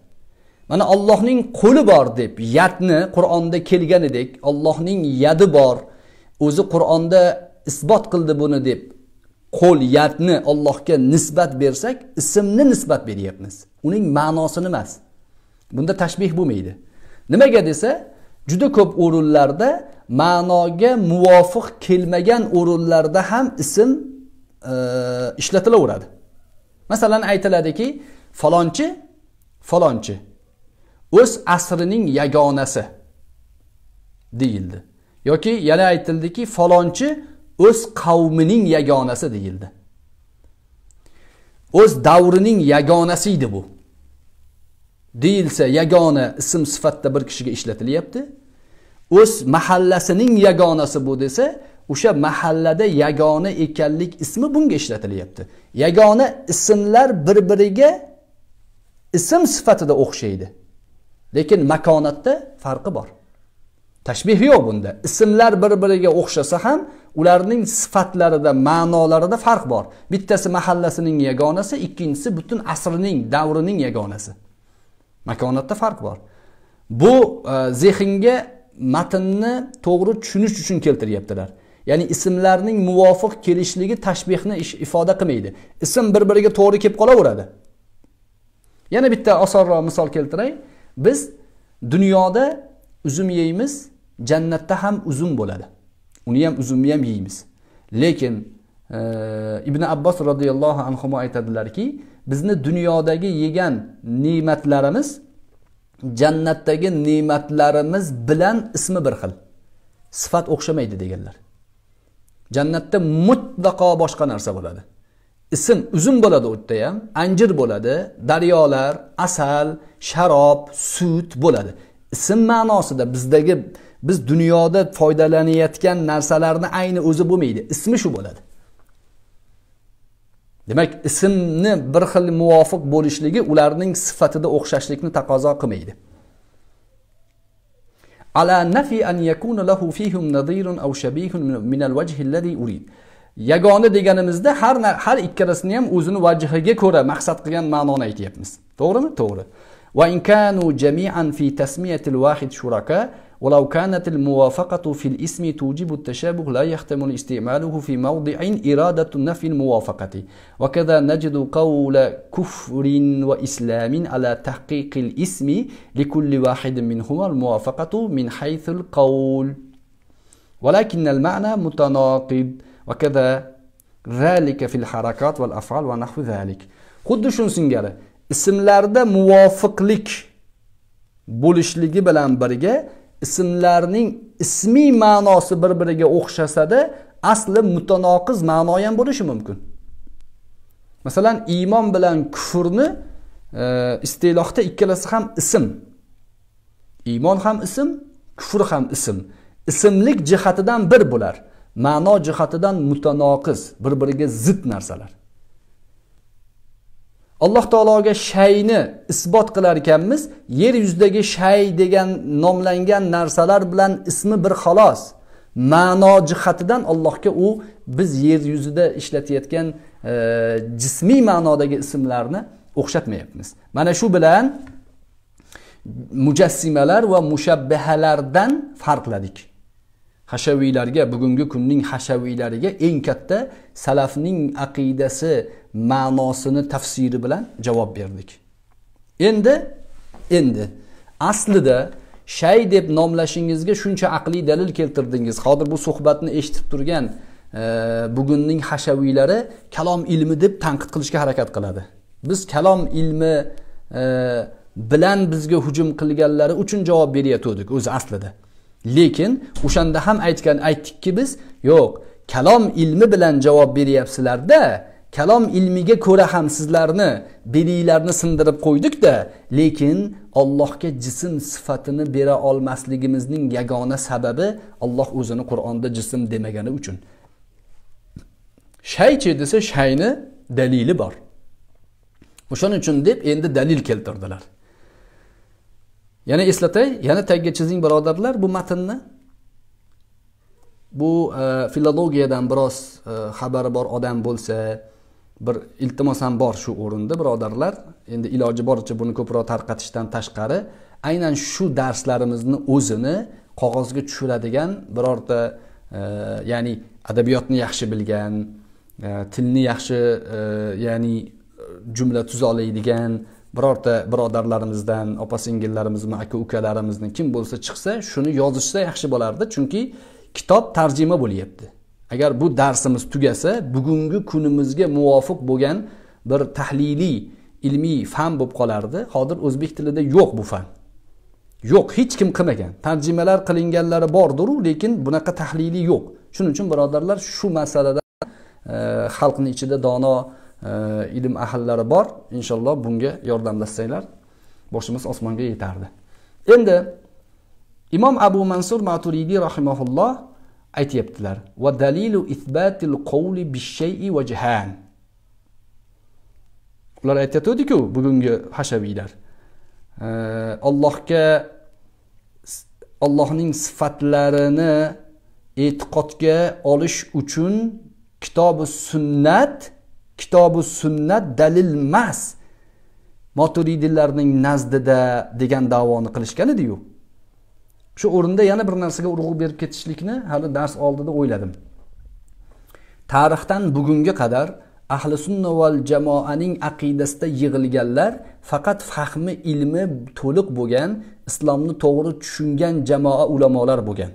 mana allohning qo'li bor deb yadni qur'onda kelganidek allohning yadi bor o'zi qur'onda isbot qildi buni deb qo'l qo'liyatni ollohga nisbat bersak ismni nisbat beryapmiz uning ma'nosini emas bunda tashbih bo'lmaydi nimaga desa juda ko'p o'rinlarda ma'noga muvofiq kelmagan o'rinlarda ham ism e, ishlatilaveradi masalan aytiladiki falonchi falonchi o'z asrining yagonasi deyildi yoki yana aytildiki falonchi o'z qavmining yagonasi deyildi o'z davrining yagonasi edi bu deyilsa yagona ism sifatida bir kishiga ishlatilyapti o'z mahallasining yagonasi bu desa o'sha mahallada yagona ekanlik ismi bunga ishlatilyapti yagona ismlar bir biriga ism sifatida o'xshaydi lekin makonatda farqi bor tashbih yo'q bunda ismlar bir biriga o'xshasa ham ularning sifatlarida ma'nolarida farq bor bittasi mahallasining yagonasi ikkinchisi butun asrining davrining yagonasi makonatda farq bor bu e, zehnga matnni to'g'ri tushunish uchun keltiryaptilar ya'ni ismlarning muvofiq kelishligi tashbehni ifoda qilmaydi ism bir biriga to'g'ri kelib qolaveradi yana bitta osonroq misol keltiray biz dunyoda uzum yeymiz jannatda ham uzum bo'ladi uni ham uzumni ham yeymiz lekin e, ibn abbos roziyallohu anhu aytadilarki bizni dunyodagi yegan ne'matlarimiz jannatdagi ne'matlarimiz bilan ismi bir xil sifat o'xshamaydi deganlar jannatda mutlaqo boshqa narsa bo'ladi ism uzum bo'ladi u yerda ham anjir bo'ladi daryolar asal sharob sut bo'ladi ism ma'nosida bizdagi biz dunyoda foydalanayotgan narsalarni ayni o'zi bo'lmaydi ismi shu bo'ladi demak ismni bir xil muvofiq bo'lishligi ularning sifatida o'xshashlikni taqozo qilmaydi ala nafi an yakuna lahu nadirun aw shabihun min urid yagona deganimizda har har ikkalasini ham o'zini vajhiga ko'ra maqsad qilgan ma'noni aytyapmiz to'g'rimi to'g'ri va in kanu jami'an fi tasmiyatil wahid shuraka ولو كانت الموافقة في الاسم توجب التشابه لا يختم استعماله في موضع إرادة نفي الموافقة وكذا نجد قول كفر وإسلام على تحقيق الاسم لكل واحد منهما الموافقة من حيث القول ولكن المعنى متناقض وكذا ذلك في الحركات والأفعال ونحو ذلك خد شون سنجرة موافق لك بولش bilan برجه ismlarning ismiy ma'nosi bir biriga o'xshasada asli mutanoqiz ma'no ham bo'lishi mumkin masalan iymon bilan kufrni e, istilohda ikkalasi ham ism iymon ham ism kufr ham ism ismlik jihatidan bir bo'lar ma'no jihatidan mutanoqiz bir biriga zid narsalar alloh taologa shayni isbot qilar ekanmiz yer yuzidagi shay degan nomlangan narsalar bilan ismi bir xolos ma'no jihatidan allohga u biz yer yuzida ishlatayotgan e, jismiy ma'nodagi ismlarni o'xshatmayapmiz mana shu bilan mujassimalar va mushabbihalardan farqladik hashaviylarga bugungi kunning hashaviylariga eng katta salafning aqidasi ma'nosini tafsiri bilan javob berdik endi endi aslida shay deb nomlashingizga shuncha aqliy dalil keltirdingiz hozir bu suhbatni eshitib turgan e, bugunning hashaviylari kalom ilmi deb tanqid qilishga harakat qiladi biz kalom ilmi e, bilan bizga hujum qilganlari uchun javob berayotgandik o'zi aslida lekin o'shanda ham aytgan aytdikki biz yo'q kalom ilmi bilan javob beryapsizlarda kalom ilmiga ko'ra ham sizlarni belinglarni sindirib qo'ydikda lekin allohga jism sifatini bera olmasligimizning yagona sababi alloh o'zini qur'onda jism demagani uchun shaychi desa shayni dalili bor o'shaning uchun deb endi dalil keltirdilar yana eslatay yana tagga chizing birodarlar bu matnni bu e, filologiyadan biroz e, xabari bor odam bo'lsa bir iltimos ham bor shu o'rinda birodarlar endi iloji boricha buni ko'proq tarqatishdan tashqari aynan shu darslarimizni o'zini qog'ozga tushiradigan birorta e, ya'ni adabiyotni yaxshi bilgan e, tilni yaxshi e, ya'ni e, jumla tuza oladigan birorta birodarlarimizdan opa singillarimizni aka ukalarimizni kim bo'lsa chiqsa shuni yozishsa yaxshi bo'lardi chunki kitob tarjima bo'lyapti agar bu darsimiz tugasa bugungi kunimizga muvofiq bo'lgan bir tahliliy ilmiy fan bo'lib qolardi hozir o'zbek tilida yo'q bu fan yo'q hech kim qilmagan tarjimalar qilinganlari bordiru lekin bunaqa tahliliy yo'q shuning uchun birodarlar shu masalada e, xalqni ichida dono ilm ahllari bor inshaalloh bunga yordamlashsanglar boshimiz osmonga yetardi endi imom abu mansur maturidiy rahimaulloh aytyaptilar va dalilu isbatil qovli bishayi vajhan ular aytayotgandiku bugungi hashaviylar allohga allohning sifatlarini e'tiqodga olish uchun kitobi sunnat kitobi sunnat dalil emas moturidiylarning nazdida degan davoni qilishgan ediyu shu o'rinda yana bir narsaga urg'u berib ketishlikni hali dars oldida o'yladim tarixdan bugunga qadar ahli sunna va jamoaning aqidasida yig'ilganlar faqat fahmi ilmi to'liq bo'lgan islomni to'g'ri tushungan jamoa ulamolar bo'lgan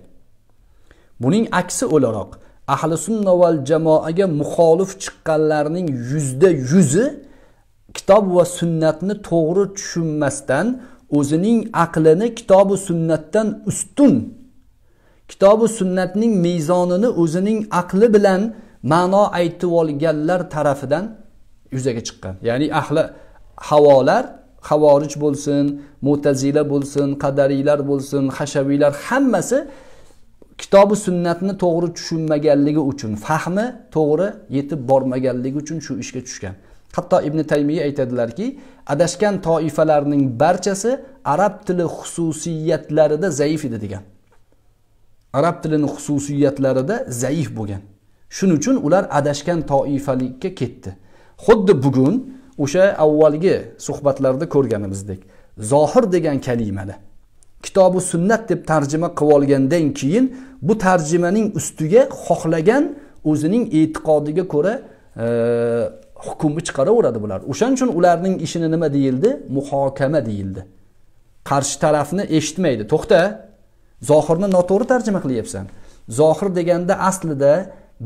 buning aksi o'laroq ahli sunna val jamoaga muxolif chiqqanlarning yuzda yuzi kitob va sunnatni to'g'ri tushunmasdan o'zining aqlini kitobu sunnatdan ustun kitobu sunnatning mezonini o'zining aqli bilan ma'no aytib olganlar tarafidan yuzaga chiqqan ya'ni ahli havolar havorij bo'lsin mo'tazila bo'lsin qadariylar bo'lsin hashaviylar hammasi kitobi sunnatni to'g'ri tushunmaganligi uchun fahmi to'g'ri yetib bormaganligi uchun shu ishga tushgan hatto ibn taymiya aytadilarki adashgan toifalarning barchasi arab tili xususiyatlarida zaif edi degan arab tilini xususiyatlarida zaif bo'lgan shuning uchun ular adashgan toifalikka ketdi xuddi bugun o'sha avvalgi suhbatlarda ko'rganimizdek zohir degan kalimada kitobi sunnat deb tarjima qilib olgandan keyin bu tarjimaning ustiga xohlagan o'zining e'tiqodiga ko'ra e, hukmni chiqaraveradi bular o'shaning uchun ularning ishini nima deyildi muhokama deyildi qarshi tarafni eshitmaydi to'xta zohirni noto'g'ri tarjima qilyapsan zohir deganda aslida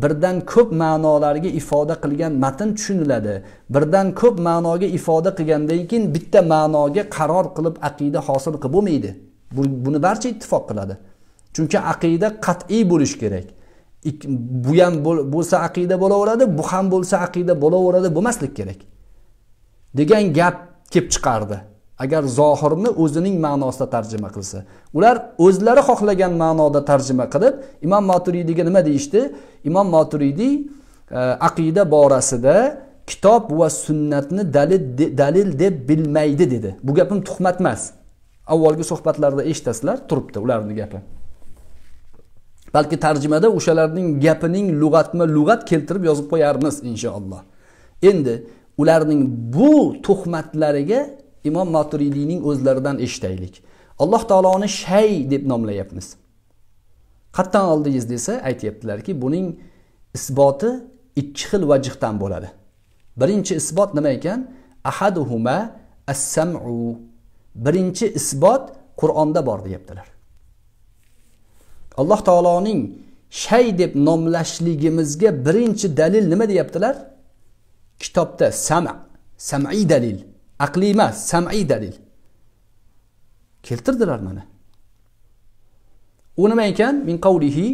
birdan ko'p ma'nolarga ifoda qilgan matn tushuniladi birdan ko'p ma'noga ifoda qilgandan keyin bitta ma'noga qaror qilib aqida hosil qilib bo'lmaydi buni barcha ittifoq qiladi chunki aqida qat'iy bo'lishi kerak bu ham bo'lsa aqida bo'laveradi bu ham bo'lsa aqida bo'laveradi bo'lmaslik kerak degan gap kelib chiqardi agar zohirni o'zining ma'nosida tarjima qilsa ular o'zlari xohlagan ma'noda tarjima qilib imom maturidiyga nima deyishdi imom maturidiy e, aqida borasida kitob va sunnatni dalil de, dalil deb bilmaydi dedi bu gapim tuhmat emas avvalgi suhbatlarda eshitasizlar turibdi ularni gapi balki tarjimada o'shalarning gapining lug'atma lug'at keltirib yozib qo'yarmiz inshaalloh endi ularning bu tuhmatlariga imom maturidiyning o'zlaridan eshitaylik alloh taoloni shay deb nomlayapmiz qayerdan oldingiz desa aytyaptilarki buning isboti ikki xil vajihdan bo'ladi birinchi isbot nima ekan ahaduhuma as samu birinchi isbot qur'onda bor deyaptilar alloh taoloning shay deb nomlashligimizga birinchi dalil nima deyaptilar kitobda sama samiy dalil aqliy emas samiy dalil keltirdilar mana u nima ekan min qavlihi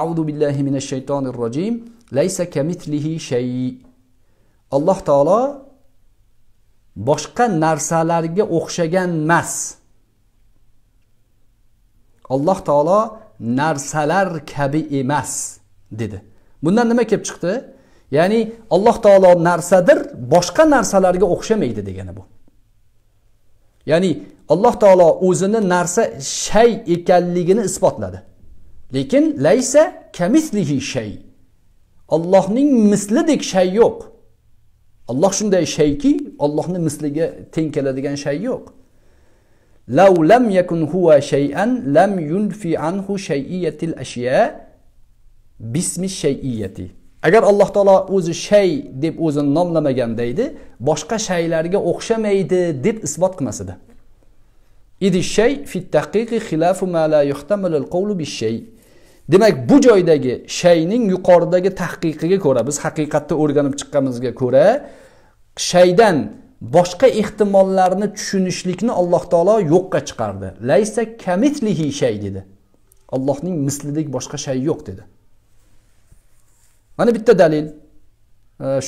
audu billahi minash shaytonir rojim laysa kamitlihi shay şey. alloh taolo boshqa narsalarga o'xshagan emas alloh taolo narsalar kabi emas dedi bundan nima kelib chiqdi ya'ni alloh taolo narsadir boshqa narsalarga o'xshamaydi degani bu ya'ni alloh taolo o'zini narsa shay ekanligini isbotladi lekin laysa kamislihi shay ollohning mislidek shay yo'q alloh shunday shayki ollohni misliga teng keladigan shay yo'q Law lam yakun huwa shay'an lam yunfi anhu shay'iyatil ashya bismi shay'iyati agar alloh taolo o'zi shay deb o'zini nomlamaganda edi boshqa shaylarga o'xshamaydi deb isbot qilmas edi idi shay fi taqiqi xilafu ma la yuhtamalu al qawlu bi shay demak bu joydagi shayning yuqoridagi tahqiqiga ko'ra biz haqiqatda o'rganib chiqqanimizga ko'ra shaydan boshqa ehtimollarni tushunishlikni alloh taolo yo'qqa chiqardi laysa kamitlihi shay dedi allohning mislidek boshqa shay yo'q dedi mana bitta dalil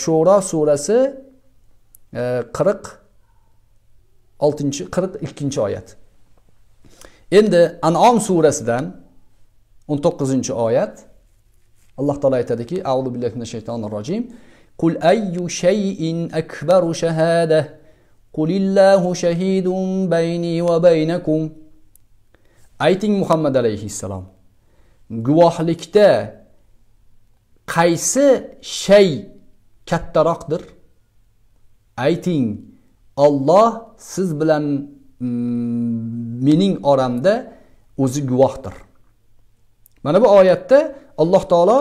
sho'ro surasi e, qirq oltinchi qirq ikkinchi oyat endi anom surasidan o'n to'qqizinchi oyat alloh taolo aytadiki audu billahi mina shaytonir rojim qul ayyu shayin akbaru shahada qulillahu shahidun bayni va baynakum ayting muhammad alayhissalom guvohlikda qaysi shay kattaroqdir ayting olloh siz bilan mm, mening oramda o'zi guvohdir mana bu oyatda alloh taolo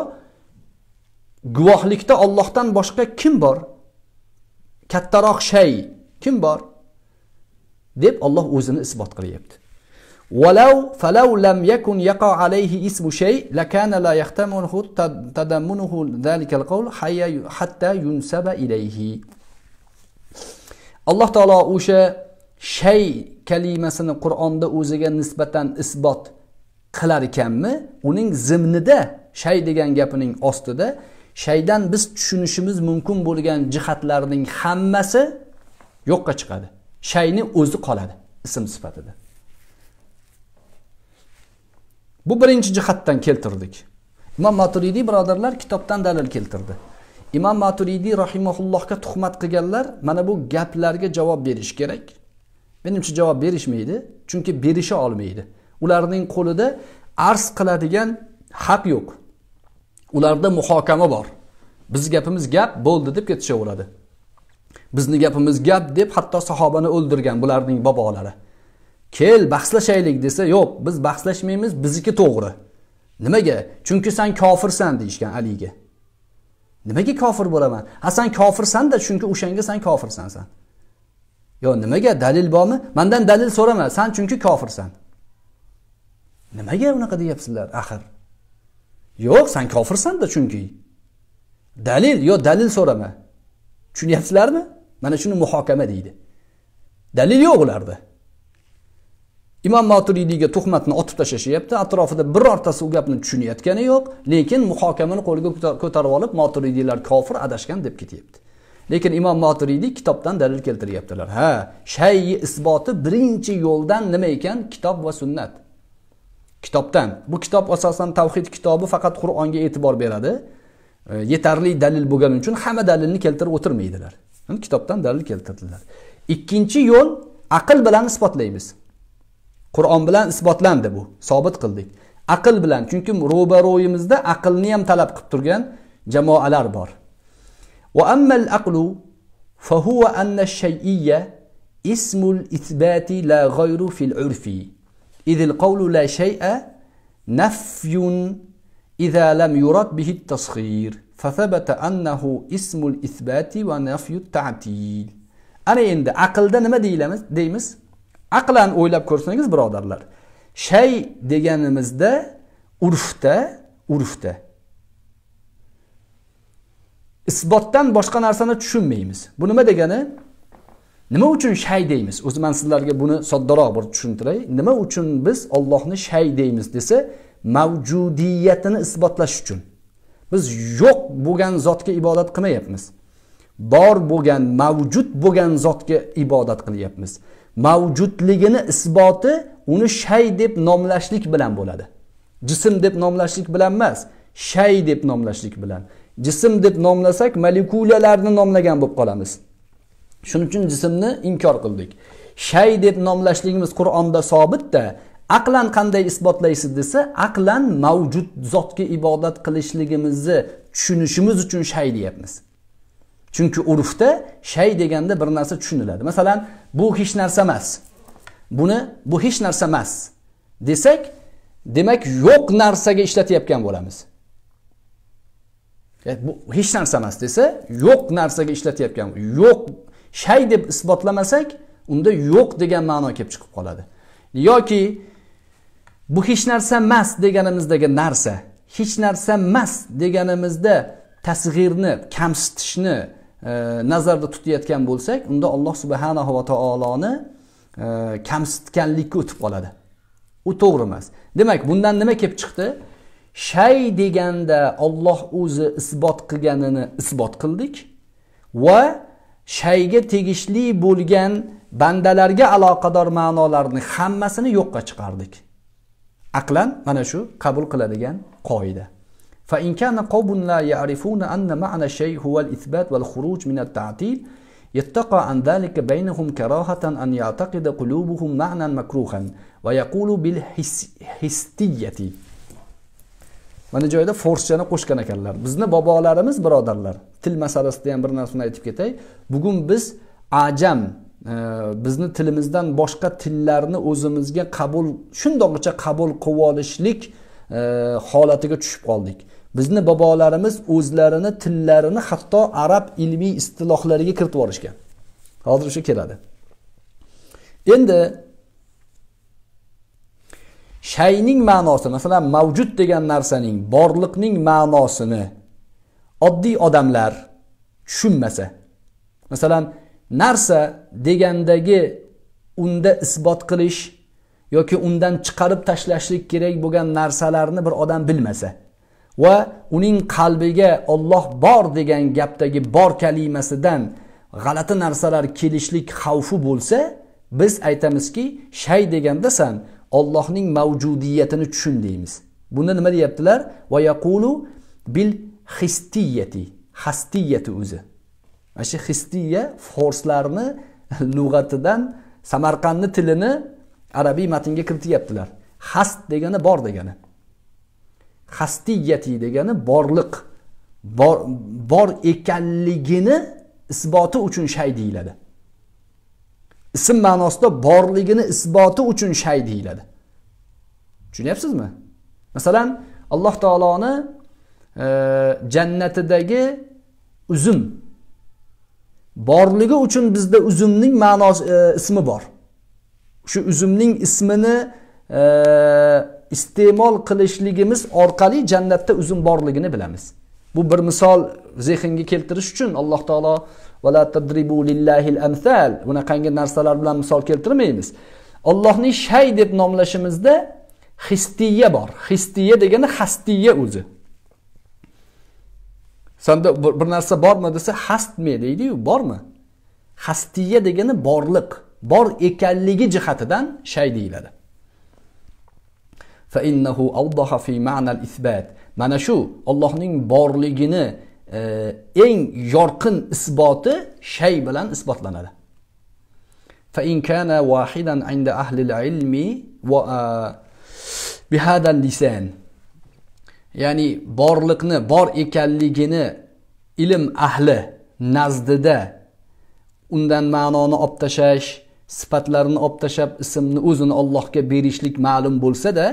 guvohlikda Allohdan boshqa kim bor kattaroq shay kim bor deb Alloh o'zini isbot qilyapti ولو فلو لم يكن يقع عليه اسم شيء لكان لا يحتمله تضمنه ذلك القول حتى ينسب إليه alloh taolo o'sha shay kalimasini qur'onda o'ziga nisbatan isbot qilar ekanmi uning zimnida shay degan gapining ostida shaydan biz tushunishimiz mumkin bo'lgan jihatlarning hammasi yo'qqa chiqadi shayni o'zi qoladi ism sifatida bu birinchi jihatdan keltirdik imom maturidiy birodarlar kitobdan dalil keltirdi imom maturidiy rahimaullohga tuhmat qilganlar mana bu gaplarga javob berish kerak menimcha javob berishmaydi chunki berisha olmaydi ularning qo'lida arz qiladigan haq yo'q ularda muhokama bor biz gapimiz gap bo'ldi deb ketishaveradi bizni gapimiz gap deb hatto sahobani o'ldirgan bularning bobolari kel bahslashaylik desa yo'q biz bahslashmaymiz bizniki to'g'ri nimaga chunki san kofirsan deyishgan aliga nimaga kofir bo'laman ha san kofirsanda chunki o'shanga san kofirsan san yo nimaga dalil bormi mandan dalil so'rama san chunki kofirsan nimaga unaqa deyapsizlar axir yo'q san kofirsanda chunki dalil yo dalil so'rama tushunyapsizlarmi mana shuni muhokama deydi dalil yo'q ularda imom moturidiyga tuhmatni otib tashlashyapti atrofida birortasi u gapni tushunayotgani yo'q lekin muhokamani qo'liga ko'tarib olib moturidiylar kofir adashgan deb ketyapti lekin imom moturidiy kitobdan dalil keltiryaptilar ha shayi isboti birinchi yo'ldan nima ekan kitob va sunnat kitobdan bu kitob asosan tavhid kitobi faqat qur'onga e'tibor beradi e, yetarli dalil bo'lgani uchun hamma dalilni keltirib o'tirmaydilar hm? kitobdan dalil keltirdilar ikkinchi yo'l aql bilan isbotlaymiz qur'on bilan isbotlandi bu sobit qildik aql bilan chunki ro'baro'yimizda aqlni ham talab qilib turgan jamoalar bor وأما الأقل فهو أن الشيئية اسم idil qavlu la shay'a nafyun idha lam yurad bihi tasghir thabata annahu ismul isbati wa nafyu ta'til ana endi aqlda nima deylamiz deymiz aqlan o'ylab ko'rsangiz birodarlar shay deganimizda urfda urfda isbotdan boshqa narsani tushunmaymiz bu nima degani nima uchun shay deymiz o'zi man sizlarga buni soddaroq bir tushuntiray nima uchun biz ollohni shay deymiz desa mavjudiyatini isbotlash uchun biz yo'q bo'lgan zotga ibodat qilmayapmiz bor bo'lgan mavjud bo'lgan zotga ibodat qilyapmiz mavjudligini isboti uni shay deb nomlashlik bilan bo'ladi jism deb nomlashlik bilan emas shay deb nomlashlik bilan jism deb nomlasak molekulalarni nomlagan bo'lib qolamiz shuning uchun jismni inkor qildik shay deb nomlashligimiz qur'onda sobitda aqlan qanday isbotlaysiz desa aqlan mavjud zotga ibodat qilishligimizni tushunishimiz uchun shay deyapmiz chunki urfda shay deganda bir narsa tushuniladi masalan bu hech narsa emas buni bu hech narsa emas desak demak yo'q narsaga ishlatayotgan bo'lamiz bu hech narsa emas desa yo'q narsaga ishlatayotgan yo'q shay deb isbotlamasak unda yo'q degan ma'no kelib chiqib qoladi yoki bu hech narsa emas deganimizdagi narsa hech narsa emas deganimizda tasg'irni kamsitishni e, nazarda tutayotgan bo'lsak unda alloh subhanahu va taoloni e, kamsitganlikka o'tib qoladi u to'g'ri emas demak bundan nima kelib chiqdi shay deganda olloh o'zi isbot qilganini isbot qildik va shayga tegishli bo'lgan bandalarga aloqador ma'nolarni hammasini yo'qqa chiqardik aqlan mana shu qabul qiladigan qoida فإن يتقى عن ذلك بينهم كراهة أن يعتقد قلوبهم معنى مكروها ويقول بالحسية mana joyida forschani qo'shgan ekanlar bizni bobolarimiz birodarlar til masalasida ham bir narsani aytib ketay bugun biz ajam e, bizni tilimizdan boshqa tillarni o'zimizga qabul shundoqcha qabul qilib olishlik e, holatiga tushib qoldik bizni bobolarimiz o'zlarini tillarini hatto arab ilmiy istilohlariga kiritib yuborishgan hozir o'sha keladi endi shayning ma'nosi masalan mavjud degan narsaning borliqning ma'nosini oddiy odamlar tushunmasa masalan narsa degandagi unda isbot qilish yoki undan chiqarib tashlashlik kerak bo'lgan narsalarni bir odam bilmasa va uning qalbiga Alloh bor degan gapdagi bor kalimasidan g'alati narsalar kelishlik xavfi bo'lsa biz aytamizki shay degandasan Allohning mavjudiyatini tushun deymiz bunda nima deyaptilar va yaqulu bil xistiyati hastiyati o'zi mana shu xistiya forslarni lug'atidan samarqandni tilini arabiy matnga kirityaptilar hast degani bor degani hastiyati degani borliq bor, bor ekanligini isboti uchun shay deyiladi ism ma'nosida borligini isboti uchun shay deyiladi tushunyapsizmi masalan alloh taoloni e, jannatidagi uzum borligi uchun bizda uzumning ma'nosi e, ismi bor shu uzumning ismini e, iste'mol qilishligimiz orqali jannatda uzum borligini bilamiz bu bir misol zehnga keltirish uchun alloh taolo vala tadribu lillahil amsal bunaqangi narsalar bilan misol keltirmaymiz ollohni shay deb nomlashimizda xistiyya bor Xistiyya degani xastiyya o'zi sanda bir narsa bormi desa hastmi deydiyu bormi Xastiyya degani borliq bor ekanligi jihatidan shay deyiladi awdaha fi ma'na al-ithbat. mana shu Allohning borligini eng yorqin isboti shay bilan isbotlanadi فإن كان واحدا عند أهل العلم و بهذا اللسان ya'ni borliqni bor ekanligini ilm ahli nazdida undan ma'noni olib tashlash sifatlarini olib tashlab ismni o'zini ollohga berishlik ma'lum bo'lsada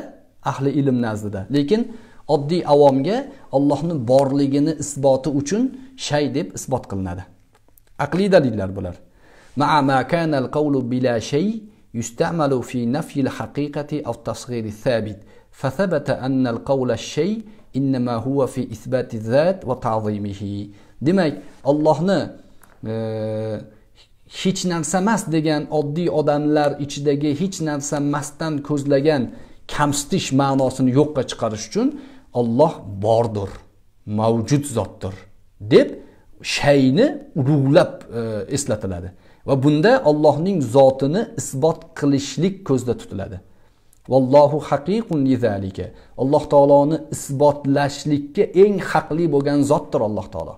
ahli ilm nazdida lekin oddiy avomga ollohni borligini isboti uchun shay deb isbot qilinadi aqliy dalillar bular يستعمل في نفي الحقيقة أو التصغير الثابت فثبت أن القول الشيء إنما هو في إثبات الذات وتعظيمه demak ollohni e, hech narsa emas degan oddiy odamlar ichidagi hech narsa emasdan ko'zlagan kamsitish ma'nosini yo'qqa chiqarish uchun Alloh bordir, mavjud zotdir deb shayni ulug'lab e, eslatiladi va bunda Allohning zotini isbot qilishlik ko'zda tutiladi. Vallohu haqiqun lizalika. Alloh taoloni isbotlashlikka eng haqli bo'lgan zotdir Alloh taolo.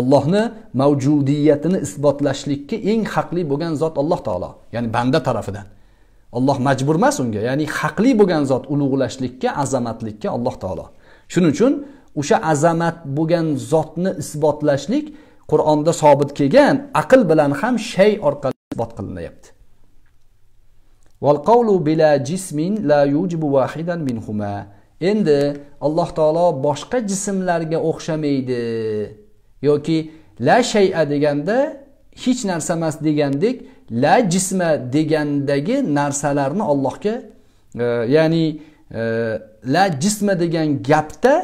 Allohni mavjudiyatini isbotlashlikka eng haqli bo'lgan zot Alloh taolo, ya'ni banda tarafidan. olloh majbur emas unga ya'ni haqli bo'lgan zot ulug'lashlikka azamatlikka alloh taolo shuning uchun o'sha azamat bo'lgan zotni isbotlashlik qur'onda sobit kelgan aql bilan ham shay orqali isbot qilinyapti endi alloh taolo boshqa jismlarga o'xshamaydi yoki la shaya deganda hech narsa emas degandek la jisma degandagi narsalarni allohga e, ya'ni e, la jisma degan gapda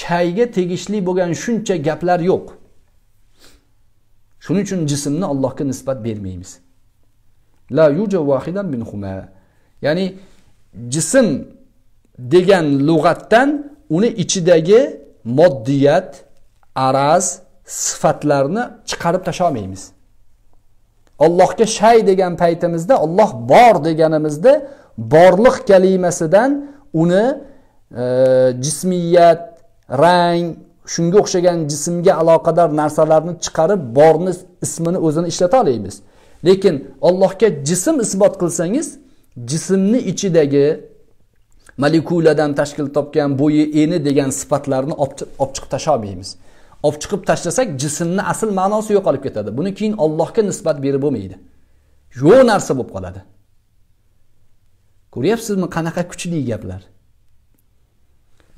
shayga tegishli bo'lgan shuncha gaplar yo'q shuning uchun jismni allohga nisbat bermaymiz la yuja vahidan minhuma ya'ni jism degan lug'atdan uni ichidagi moddiyat araz sifatlarni chiqarib tashlolmaymiz Allohga shay degan paytimizda Alloh bor deganimizda borliq kalimasidan uni e, jismiyat, rang, shunga o'xshagan jismga aloqador narsalarni chiqarib borni ismini o'zini ishlata olamiz. Lekin Allohga jism isbot qilsangiz, jismni ichidagi molekuladan tashkil topgan bo'yi eni degan sifatlarni olib chiqib tashlamaymiz. olib chiqib tashlasak jismni asl ma'nosi yo'qolib ketadi buni keyin ollohga nisbat berib bo'lmaydi yo'q narsa bo'lib qoladi ko'ryapsizmi qanaqa kuchli gaplar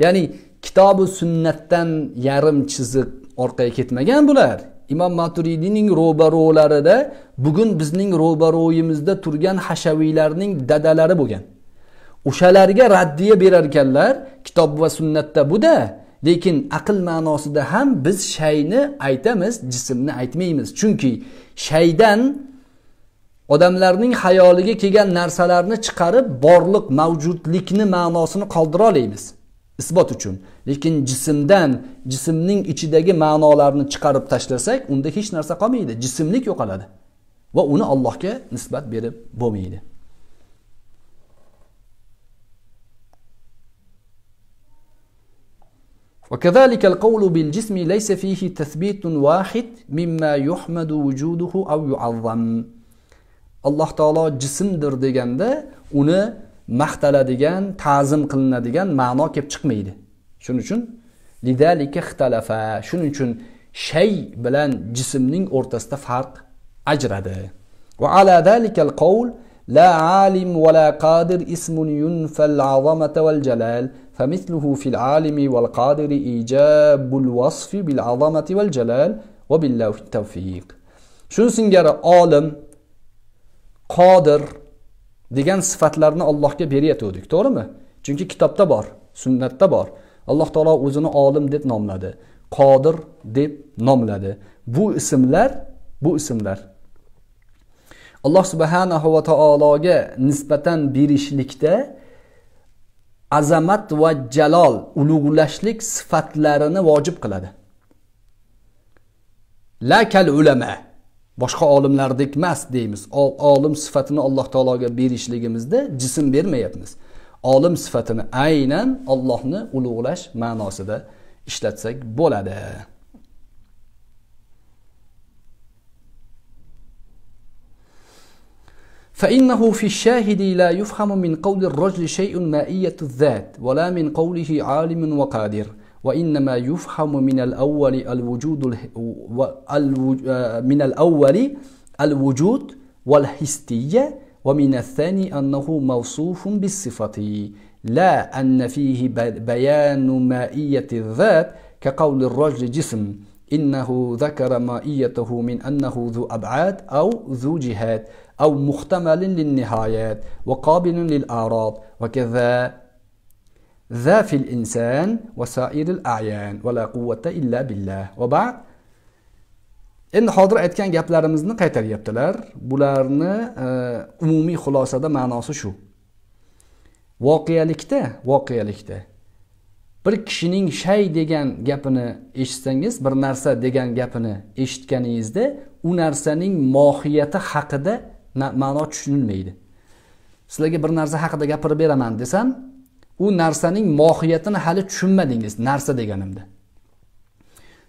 ya'ni kitobi sunnatdan yarim chiziq orqaga ketmagan bular imom maturidiyning ro'baro'larida bugun bizning ro'baro'yimizda turgan hashaviylarning dadalari bo'lgan o'shalarga raddiya berar ekanlar kitob va sunnatda buda lekin aql ma'nosida ham biz shayni aytamiz jismni aytmaymiz chunki shaydan odamlarning xayoliga kelgan narsalarni chiqarib borliq mavjudlikni ma'nosini qoldira olamiz isbot uchun lekin jismdan jismning ichidagi ma'nolarni chiqarib tashlasak unda hech narsa qolmaydi jismlik yo'qoladi va uni allohga nisbat berib bo'lmaydi وكذلك القول بالجسم ليس فيه تثبيت واحد مما يحمد وجوده أو يعظم alloh taolo jismdir deganda uni maqtaladigan ta'zim qilinadigan ma'no kelib chiqmaydi shuning uchun lidalika ixtalafa shuning uchun shay bilan jismning o'rtasida farq ajradi va ala zalikal qovul لا عالم ولا قادر اسم ينفى العظمة والجلال فمثله في العالم والقادر إيجاب الوصف بالعظمة والجلال وبالله التوفيق شو سنجر عالم qodir degan sifatlarni allohga berayotgandik to'g'rimi chunki kitobda bor sunnatda bor alloh taolo o'zini olim deb nomladi qodir deb nomladi bu ismlar bu ismlar alloh subhanahu va taologa nisbatan berishlikda azamat va jalol ulug'lashlik sifatlarini vojib qiladi la kal ulama boshqa olimlardek emas deymiz olim sifatini alloh taologa berishligimizda jism bermayapmiz olim sifatini aynan ollohni ulug'lash ma'nosida ishlatsak bo'ladi فإنه في الشاهد لا يفهم من قول الرجل شيء مائية الذات ولا من قوله عالم وقادر وإنما يفهم من الأول الوجود آه، من الأول الوجود والحستية ومن الثاني أنه موصوف بالصفة لا أن فيه بيان مائية الذات كقول الرجل جسم إنه ذكر مائيته من أنه ذو أبعاد أو ذو جهات أو محتمل للنهايات وقابل للأعراض وكذا ذا في الإنسان وسائر الأعيان ولا قوة إلا بالله وبعد endi hozir aytgan gaplarimizni qaytaryaptilar bularni umumiy xulosada ma'nosi shu voqealikda voqealikda bir kishining shay degan gapini eshitsangiz bir narsa degan gapini eshitganingizda u narsaning mohiyati haqida ma'no tushunilmaydi sizlarga bir narsa haqida gapirib beraman desam u narsaning mohiyatini hali tushunmadingiz narsa deganimda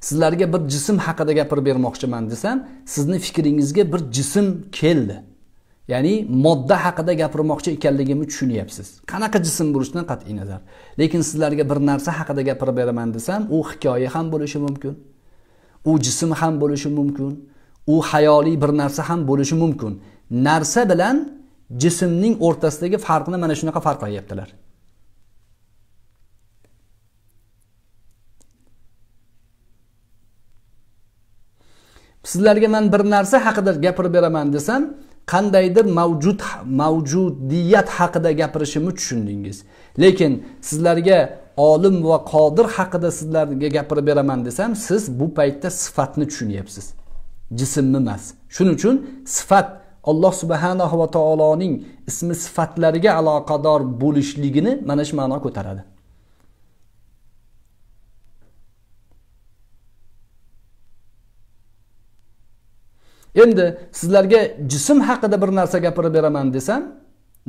sizlarga bir jism haqida gapirib bermoqchiman desam sizni fikringizga bir jism keldi ya'ni modda haqida gapirmoqchi ekanligimni tushunyapsiz qanaqa jism bo'lishidan qat'iy nazar lekin sizlarga bir narsa haqida gapirib beraman desam u hikoya ham bo'lishi mumkin u jism ham bo'lishi mumkin u hayoliy bir narsa ham bo'lishi mumkin narsa bilan jismning o'rtasidagi farqni mana shunaqa farqlayaptilar sizlarga man bir narsa haqida gapirib beraman desam qandaydir mavjud mavjudiyat haqida gapirishimni tushundingiz lekin sizlarga olim va qodir haqida sizlarga gapirib beraman desam siz bu paytda sifatni tushunyapsiz jismni emas shuning uchun sifat alloh subhanahu va taoloning ismi sifatlariga aloqador bo'lishligini mana shu ma'no ko'taradi endi sizlarga jism haqida bir narsa gapirib beraman desam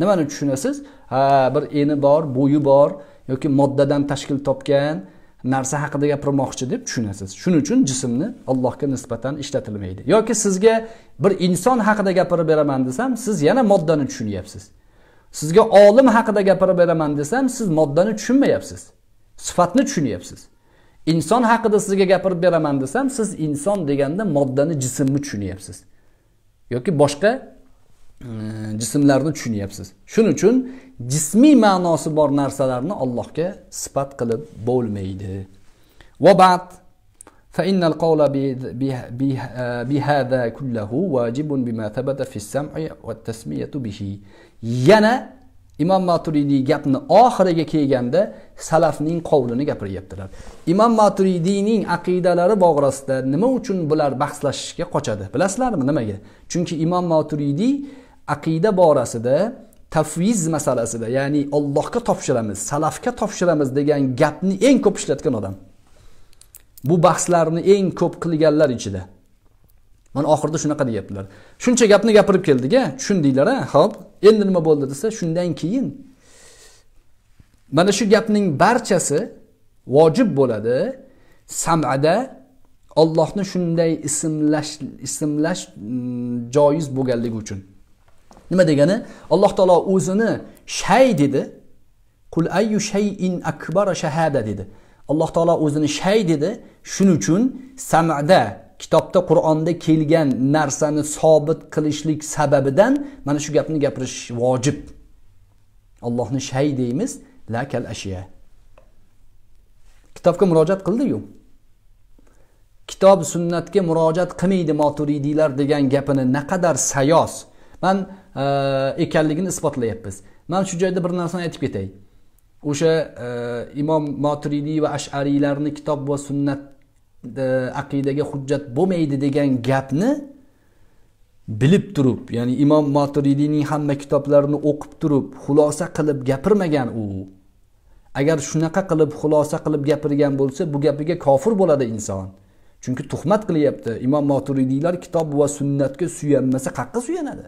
nimani tushunasiz ha bir eni bor bo'yi bor yoki moddadan tashkil topgan narsa haqida gapirmoqchi deb tushunasiz shuning uchun jismni allohga nisbatan ishlatilmaydi yoki sizga bir inson haqida gapirib beraman desam siz yana moddani tushunyapsiz sizga olim haqida gapirib beraman desam siz moddani tushunmayapsiz sifatni tushunyapsiz inson haqida sizga gapirib beraman desam siz inson deganda moddani jismni tushunyapsiz yoki boshqa jismlarni tushunyapsiz shuning uchun jismiy ma'nosi bor narsalarni allohga sifat qilib bo'lmaydi va ba'd فإن القول بهذا كله واجب بما ثبت في السمع والتسمية به yana imom maturidiy gapni oxiriga kelganda salafning qovlini gapiryaptilar imom maturidiyning aqidalari bog'rasida nima uchun bular bahslashishga qochadi bilasizlarmi nimaga chunki imom maturidiy aqida borasida tafviz masalasida ya'ni Allohga topshiramiz salafga topshiramiz degan gapni eng ko'p ishlatgan odam bu bahslarni eng ko'p qilganlar ichida mana oxirida shunaqa deyaptilar shuncha gapni gapirib keldik a tushundinglar a ho'p endi nima bo'ldi desa shundan keyin mana shu gapning barchasi vojib bo'ladi samada ollohni shunday ismlash ismlash mm, joiz bo'lganligi uchun nima degani alloh taolo o'zini shay dedi qul ayyu shayin akbara shahada dedi alloh taolo o'zini shay dedi shuning uchun samada kitobda qur'onda kelgan narsani sobit qilishlik sababidan mana shu gapni gapirish vojib allohni shay deymiz lakal ashiya kitobga murojaat qildiyu kitob sunnatga murojaat qilmaydi moturidiylar degan gapini naqadar sayoz man Э, ekanligini isbotlayapmiz mana shu joyda bir narsani aytib ketay o'sha e, imom moturidiy va ash'ariylarni kitob va sunnat e, aqidaga hujjat bo'lmaydi degan gapni bilib turib ya'ni imom moturidiyning hamma kitoblarini o'qib turib xulosa qilib gapirmagan u agar shunaqa qilib xulosa qilib gapirgan bo'lsa bu gapiga kofir bo'ladi inson chunki tuhmat qilyapti imom moturidiylar kitob va sunnatga suyanmasa qayerqa suyanadi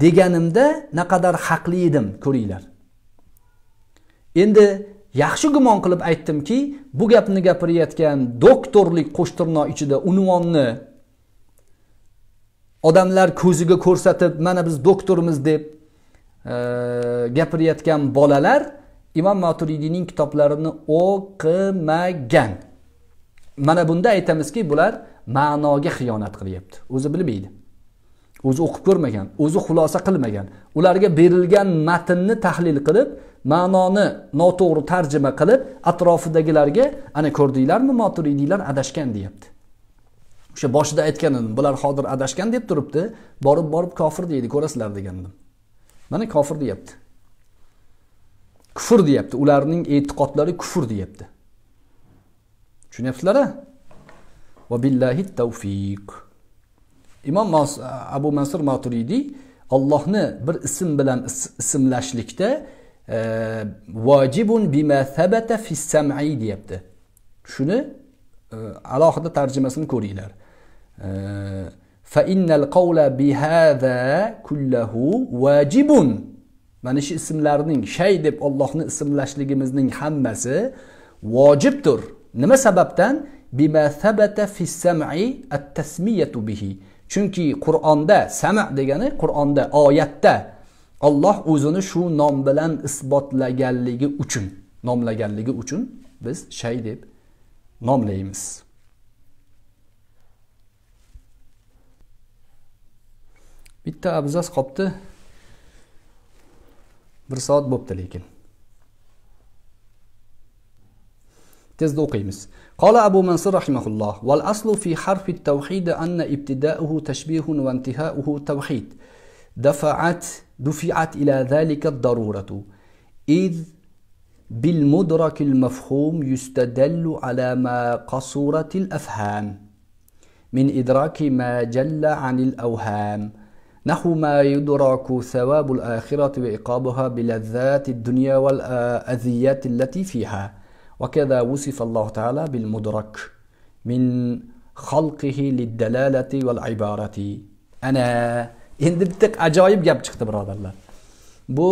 deganimda naqadar haqli edim ko'ringlar endi yaxshi gumon qilib aytdimki bu gapni gapirayotgan doktorlik qo'shtirno ichida unvonni odamlar ko'ziga ko'rsatib mana biz doktormiz deb e, gapirayotgan bolalar imom maturidiyning kitoblarini o'qimagan mana bunda aytamizki bular ma'noga xiyonat qilyapti o'zi bilmaydi o'zi o'qib ko'rmagan o'zi xulosa qilmagan ularga berilgan matnni tahlil qilib ma'noni noto'g'ri tarjima qilib atrofidagilarga ana ko'rdinglarmi moturidiylar adashgan deyapti o'sha boshida aytgan edim bular hozir adashgan deb turibdi borib borib kofir deydi ko'rasizlar degan edim mana kofir deyapti kufr deyapti ularning e'tiqodlari kufr deyapti tushunyapsizlar a va billahi tavfiq imom abu mansur maturidiy ollohni bir ism bilan ismlashlikda e, vojibun fis sam'i deyapti shuni e, alohida tarjimasini ko'ringlar e, mana shu ismlarning shay deb ollohni ismlashligimizning hammasi vojibdir nima sababdan bima sabata fi sam'i at tasmiyatu bihi chunki qur'onda sama degani qur'onda oyatda olloh o'zini shu nom bilan isbotlaganligi uchun nomlaganligi uchun biz shay deb nomlaymiz bitta abzas qolibdi bir soat bo'libdi lekin tezda o'qiymiz قال أبو منصور رحمه الله والأصل في حرف التوحيد أن ابتداؤه تشبيه وانتهاؤه توحيد دفعت دفعت إلى ذلك الضرورة إذ بالمدرك المفهوم يستدل على ما قصورة الأفهام من إدراك ما جل عن الأوهام نحو ما يدرك ثواب الآخرة وإقابها بلذات الدنيا والأذيات التي فيها وكذا وصف الله تعالى بالمدرك من خلقه للدلالة والعبارة أنا endi bitta ajoyib gap chiqdi birodarlar bu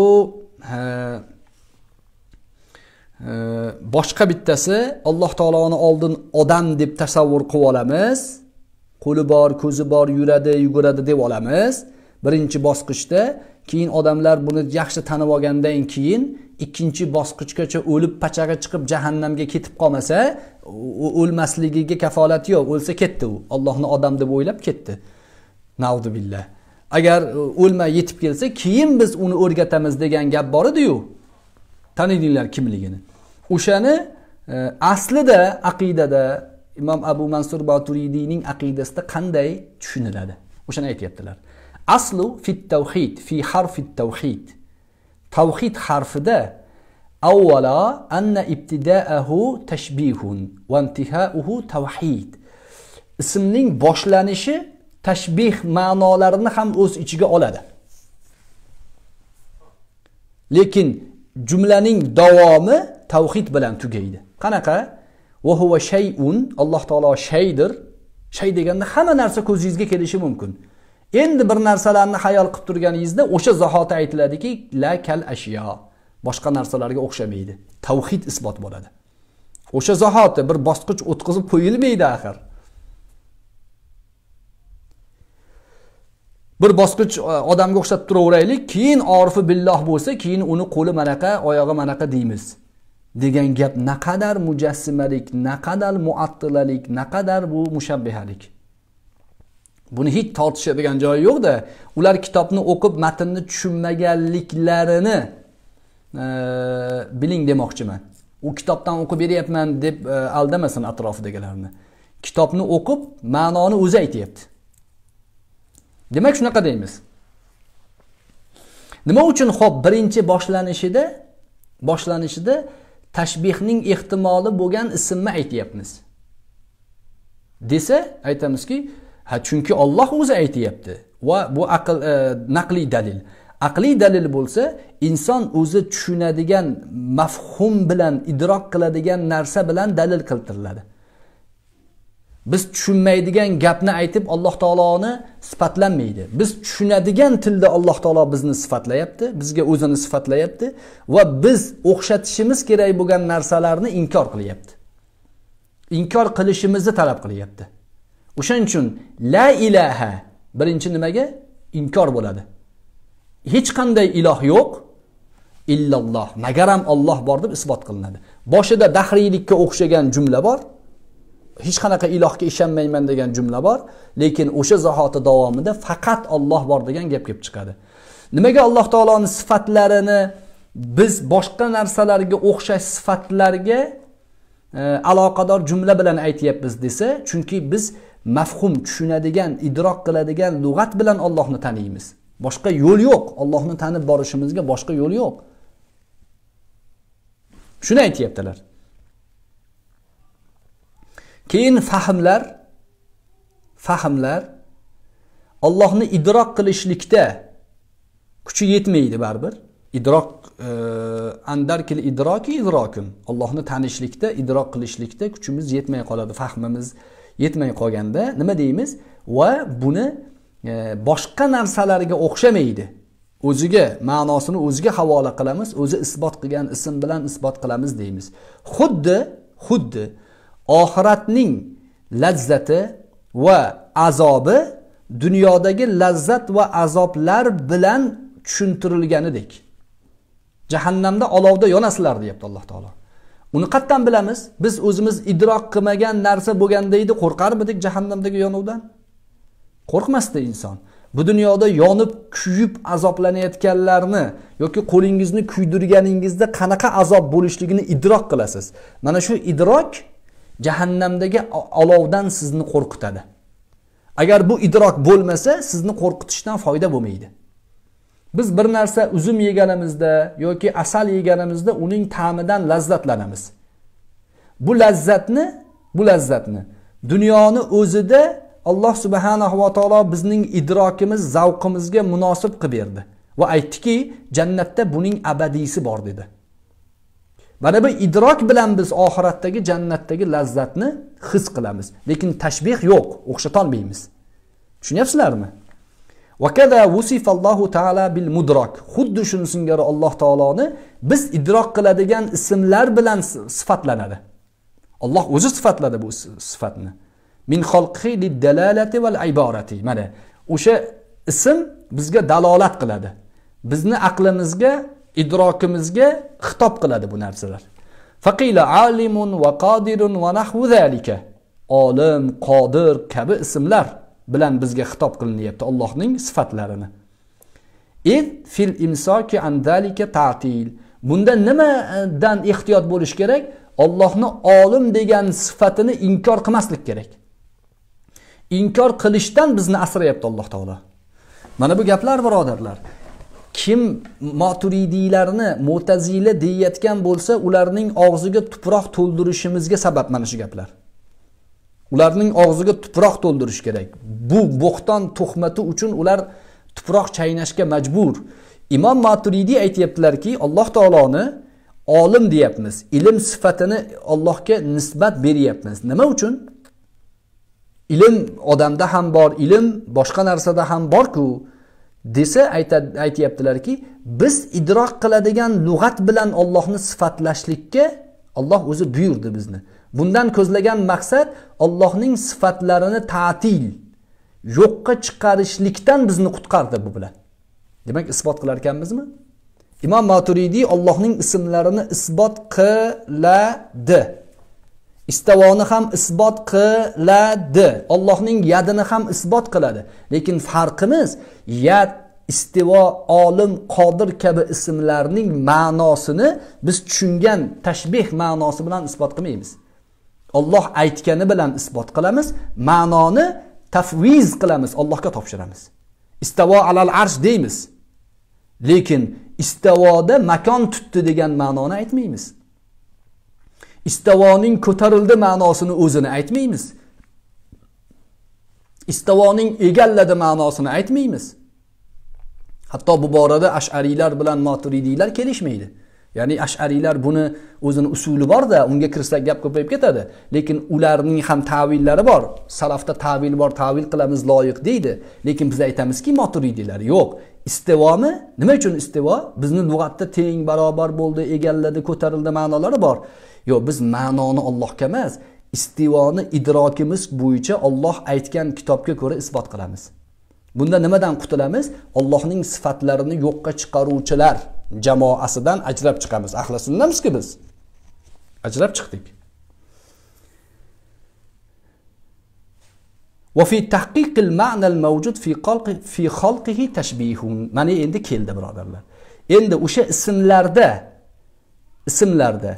boshqa bittasi alloh taoloni oldin odam deb tasavvur qilib olamiz qo'li bor ko'zi bor yuradi yuguradi deb olamiz birinchi bosqichda keyin odamlar buni yaxshi tanib olgandan keyin ikkinchi bosqichgacha o'lib pachag'i chiqib jahannamga ketib qolmasa o'lmasligiga kafolati yo'q o'lsa ketdi u ollohni odam deb o'ylab ketdi billah agar e, o'lmay yetib kelsa keyin biz uni o'rgatamiz degan gap bor ediyu tanidinglar kimligini o'shani e, aslida aqidada imom abu mansur boturiyning aqidasida qanday tushuniladi o'shani aytyaptilar aslu fit tavhid fi harfi tavhid tavhid harfida avvalo anna ibtidaahu tashbihun va intihauhu tavhid ismning boshlanishi tashbih ma'nolarini ham o'z ichiga oladi lekin jumlaning davomi tavhid bilan tugaydi qanaqa va huva shayun alloh taolo shaydir shay deganda hamma narsa ko'zingizga kelishi mumkin endi bir narsalarni hayol qilib turganingizda o'sha zahoti aytiladiki la kal ashyo boshqa narsalarga o'xshamaydi tavhid isbot bo'ladi o'sha zahoti bir bosqich o'tkazib qo'yilmaydi axir bir bosqich e, odamga o'xshatib turaveraylik keyin orifi billoh bo'lsa keyin uni qo'li manaqa oyog'i manaqa deymiz degan gap naqadar mujassimalik naqadar muattilalik naqadar bu mushabbihalik buni hech tortishadigan joyi yo'qda ular kitobni o'qib matnni tushunmaganliklarini e, biling demoqchiman u kitobdan o'qib beryapman deb e, aldamasin atrofidagilarni kitobni o'qib ma'noni o'zi aytyapti demak shunaqa deymiz nima uchun ho'p birinchi boshlanishida boshlanishida tashbehning ehtimoli bo'lgan ismni aytyapmiz desa aytamizki ha chunki olloh o'zi aytyapti va bu aql e, naqliy dalil aqliy dalil bo'lsa inson o'zi tushunadigan mafhum bilan idrok qiladigan narsa bilan dalil qiltiriladi biz tushunmaydigan gapni aytib alloh taoloni sifatlanmaydi biz tushunadigan tilda alloh taolo bizni sifatlayapti bizga o'zini sifatlayapti va biz o'xshatishimiz kerak bo'lgan narsalarni inkor qilyapti inkor qilishimizni talab qilyapti o'shaning uchun la ilaha birinchi nimaga inkor bo'ladi hech qanday iloh yo'q illalloh magaram olloh bor deb isbot qilinadi boshida dahriylikka o'xshagan jumla bor hech qanaqa ilohga ishonmayman degan jumla bor lekin o'sha zahoti davomida faqat olloh bor degan gap kelib chiqadi nimaga alloh taoloni sifatlarini biz boshqa narsalarga o'xshash sifatlarga e, aloqador jumla bilan aytyapmiz desa chunki biz mafhum tushunadigan idrok qiladigan lug'at bilan ollohni taniymiz boshqa yo'l yo'q ollohni tanib borishimizga boshqa yo'l yo'q shuni aytyaptilar keyin fahmlar fahmlar ollohni idrok qilishlikda kuchi yetmaydi baribir idrok e, andarkil idroki idrokun ollohni tanishlikda idrok qilishlikda kuchimiz yetmay qoladi fahmimiz yetmay qolganda nima deymiz va buni e, boshqa narsalarga o'xshamaydi o'ziga ma'nosini o'ziga havola qilamiz o'zi isbot qilgan ism bilan isbot qilamiz deymiz xuddi xuddi oxiratning lazzati va azobi dunyodagi lazzat va azoblar bilan tushuntirilganidek jahannamda olovda yonasizlar deyapti alloh taolo uni qayerdan bilamiz biz o'zimiz idrok qilmagan narsa bo'lganda edi qo'rqarmidik jahannamdagi yonuvdan qo'rqmasdi inson bu dunyoda yonib kuyib azoblanayotganlarni yoki qo'lingizni kuydirganingizda qanaqa azob bo'lishligini idrok qilasiz mana shu idrok jahannamdagi olovdan sizni qo'rqitadi agar bu idrok bo'lmasa sizni qo'rqitishdan foyda bo'lmaydi biz bir narsa uzum yeganimizda yoki asal yeganimizda uning ta'midan lazzatlanamiz bu lazzatni bu lazzatni dunyoni o'zida alloh subhanahu va taolo bizning idrokimiz zavqimizga munosib qilib berdi va aytdiki jannatda buning abadiysi bor dedi mana bu idrok bilan biz oxiratdagi jannatdagi lazzatni his qilamiz lekin tashbeh yo'q o'xshatolmaymiz tushunyapsizlarmi vakada vusifallohu taala bil mudrok xuddi shuni singari alloh taoloni biz idrok qiladigan ismlar bilan sifatlanadi olloh o'zi sifatladi bu sifatni min xalqihi dalalati val iborati mana o'sha ism bizga dalolat qiladi bizni aqlimizga idrokimizga xitob qiladi bu narsalar faqila alimun va qodirun va nahvu zalika olim qodir kabi ismlar bilan bizga xitob qilinyapti allohning sifatlarini id fil imsoki andalika tatil bunda nimadan ehtiyot bo'lish kerak ollohni olim degan sifatini inkor qilmaslik kerak inkor qilishdan bizni asrayapti alloh taolo mana bu gaplar birodarlar kim moturidiylarni mo'tazila deyayotgan bo'lsa ularning og'ziga tuproq to'ldirishimizga sabab mana shu gaplar ularning og'ziga tuproq to'ldirish kerak bu bo'xton tuhmati uchun ular tuproq chaynashga majbur imom maturidiy aytyaptilarki alloh taoloni olim deyapmiz ilm sifatini ollohga nisbat beryapmiz nima uchun ilm odamda ham bor ilm boshqa narsada ham borku desa aytyaptilarki biz idrok qiladigan lug'at bilan ollohni sifatlashlikka olloh o'zi buyurdi bizni bundan ko'zlagan maqsad Allohning sifatlarini ta'til yo'qqa chiqarishlikdan bizni qutqardi bu bilan demak isbot qilar ekanmizmi imom maturidiy Allohning ismlarini isbot qiladi istavoni ham isbot qiladi Allohning yadini ham isbot qiladi lekin farqimiz yad istivo olim qodir kabi ismlarning ma'nosini biz tushungan tashbeh ma'nosi bilan isbot qilmaymiz Alloh aytgani bilan isbot qilamiz, ma'noni tafviz qilamiz, Allohga topshiramiz. Istavo alal arsh deymiz. Lekin istavoda makon tutdi degan ma'noni aytmaymiz. Istavoning ko'tarildi ma'nosini o'zini aytmaymiz. Istavoning egalladi ma'nosini aytmaymiz. Hatto bu borada ash'ariylar bilan maturidiylar kelishmaydi. ya'ni ash'ariylar buni o'zini usuli borda unga kirsak gap ko'payib ketadi lekin ularning ham tavillari bor salafda tavil bor tavil qilamiz loyiq deydi lekin biz aytamizki moturidiylar yo'q istivomi nima uchun istivo bizni lug'atda teng barobar bo'ldi egalladi ko'tarildi ma'nolari bor yo'q biz ma'noni ollohga emas istivoni idrokimiz bo'yicha olloh aytgan kitobga ko'ra isbot qilamiz bunda nimadan qutulamiz ollohning sifatlarini yo'qqa chiqaruvchilar jamoasidan ajrab chiqamiz ahli sunnamizku biz ajrab chiqdik mana endi keldi birodarlar endi o'sha ismlarda ismlarda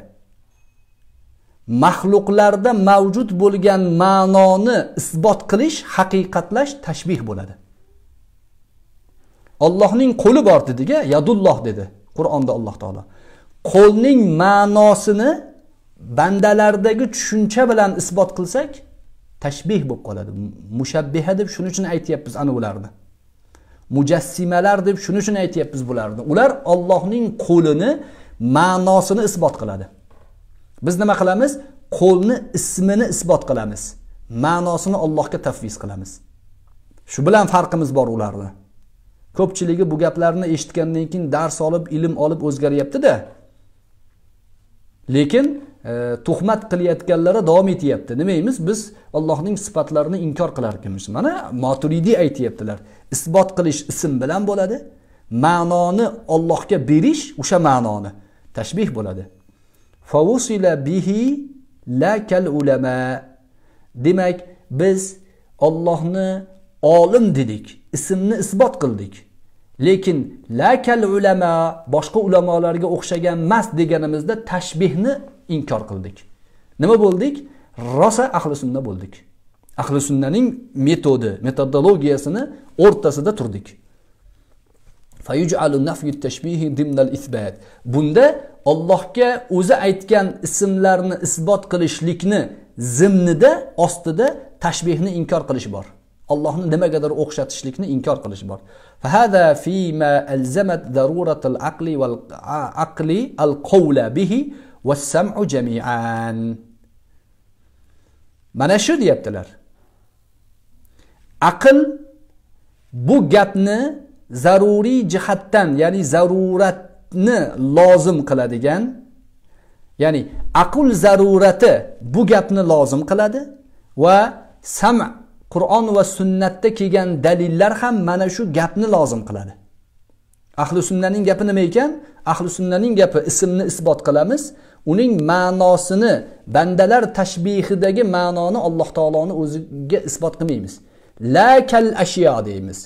maxluqlarda mavjud bo'lgan ma'noni isbot qilish haqiqatlash tashbih bo'ladi ollohning qo'li bor dedika yadulloh dedi qur'onda alloh taolo qo'lning ma'nosini bandalardagi tushuncha bilan isbot qilsak tashbih bo'lib qoladi mushabbiha deb shuning uchun aytyapmiz ana ularni mujassimalar deb shuning uchun aytyapmiz bularni ular ollohning qo'lini ma'nosini isbot qiladi biz nima qilamiz qo'lni ismini isbot qilamiz ma'nosini ollohga tafviz qilamiz shu bilan farqimiz bor ularni ko'pchiligi bu gaplarni eshitgandan keyin dars olib ilm olib o'zgaryaptida lekin e, tuhmat qilayotganlari davom etyapti nimaymiz biz allohning sifatlarini inkor qilarkanmiz mana maturidiy aytyaptilar isbot qilish ism bilan bo'ladi ma'noni ollohga berish o'sha ma'noni tashbih bo'ladi bihi la kal ulama demak biz ollohni olim dedik ismni isbot qildik lekin lakal ulama boshqa ulamolarga o'xshagan emas deganimizda tashbihni inkor qildik nima bo'ldik rosa ahli sunna bo'ldik ahli sunnaning metodi metodologiyasini o'rtasida turdik bunda ollohga o'zi aytgan ismlarni isbot qilishlikni zimnida ostida tashbehni inkor qilish bor allohni nimagadir o'xshatishlikni inkor qilish bor فهذا فيما ألزمت ضرورة العقل والعقل القول به والسمع جميعا ما نشد يبتلر عقل بو قطن ضروري جهتن يعني ضرورتن لازم قلدگن يعني عقل ضرورته بو قطن لازم قلده و سمع qur'on va sunnatda kelgan dalillar ham mana shu gapni lozim qiladi ahli sunnaning gapi nima ekan ahli sunnaning gapi ismni isbot qilamiz uning ma'nosini bandalar tashbihidagi ma'noni alloh taoloni o'ziga isbot qilmaymiz la kal ashyo deymiz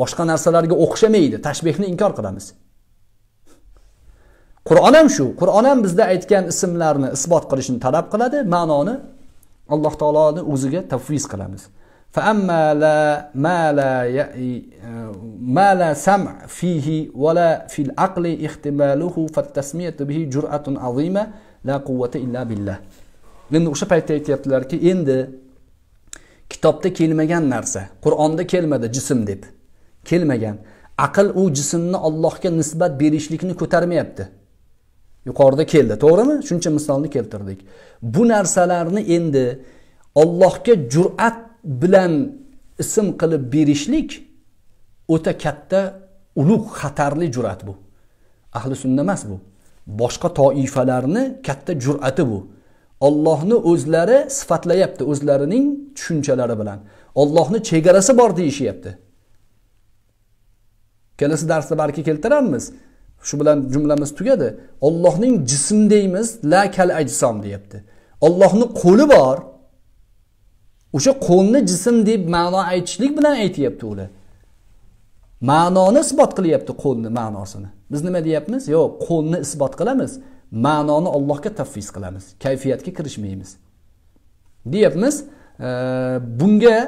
boshqa narsalarga o'xshamaydi tashbehni inkor qilamiz qur'on ham shu qur'on ham bizda aytgan ismlarni isbot qilishni talab qiladi ma'noni alloh taoloni o'ziga tavfiz qilamiz endi o'sha paytda aytyaptilarki endi kitobda kelmagan narsa qur'onda kelmadi jism deb kelmagan aql u jismni allohga nisbat berishlikni ko'tarmayapti yuqorida keldi to'g'rimi shuncha misolni keltirdik bu narsalarni endi ollohga jur'at bilan ism qilib berishlik o'ta katta ulug' xatarli jur'at bu ahli sunna emas bu boshqa toifalarni katta jur'ati bu ollohni o'zlari sifatlayapti o'zlarining tushunchalari bilan ollohni chegarasi bor deyishyapti kelasi darsda balki keltirarmiz shu bilan jumlamiz tugadi ollohning jism deymiz la kal ajsom deyapti ollohni qo'li bor o'sha qo'lni jism deb ma'no aytishlik bilan aytyapti ular ma'noni isbot qilyapti qo'lni ma'nosini biz nima deyapmiz yo'q qo'lni isbot qilamiz ma'noni allohga tafviz qilamiz kayfiyatga kirishmaymiz deyapmiz e, bunga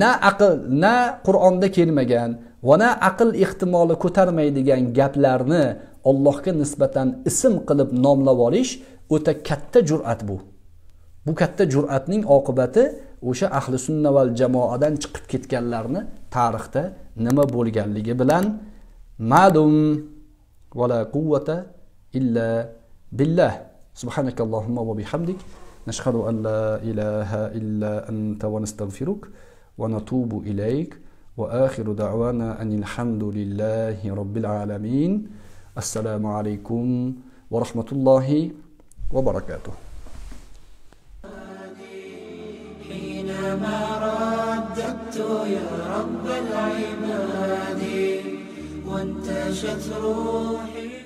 na aql na qur'onda kelmagan va aql ehtimoli ko'tarmaydigan gaplarni allohga nisbatan ism qilib nomlab olish o'ta katta jur'at bu bu katta jur'atning oqibati o'sha ahli sunna val jamoadan chiqib ketganlarni tarixda nima bo'lganligi bilan ma'lum vala quvvata illa billah subhanakallohumma va bihamdik nashhadu an la ilaha illa anta va nastag'firuk va natubu ilayk وآخر دعوانا أن الحمد لله رب العالمين السلام عليكم ورحمة الله وبركاته حينما رددت يا رب العباد وانتشت روحي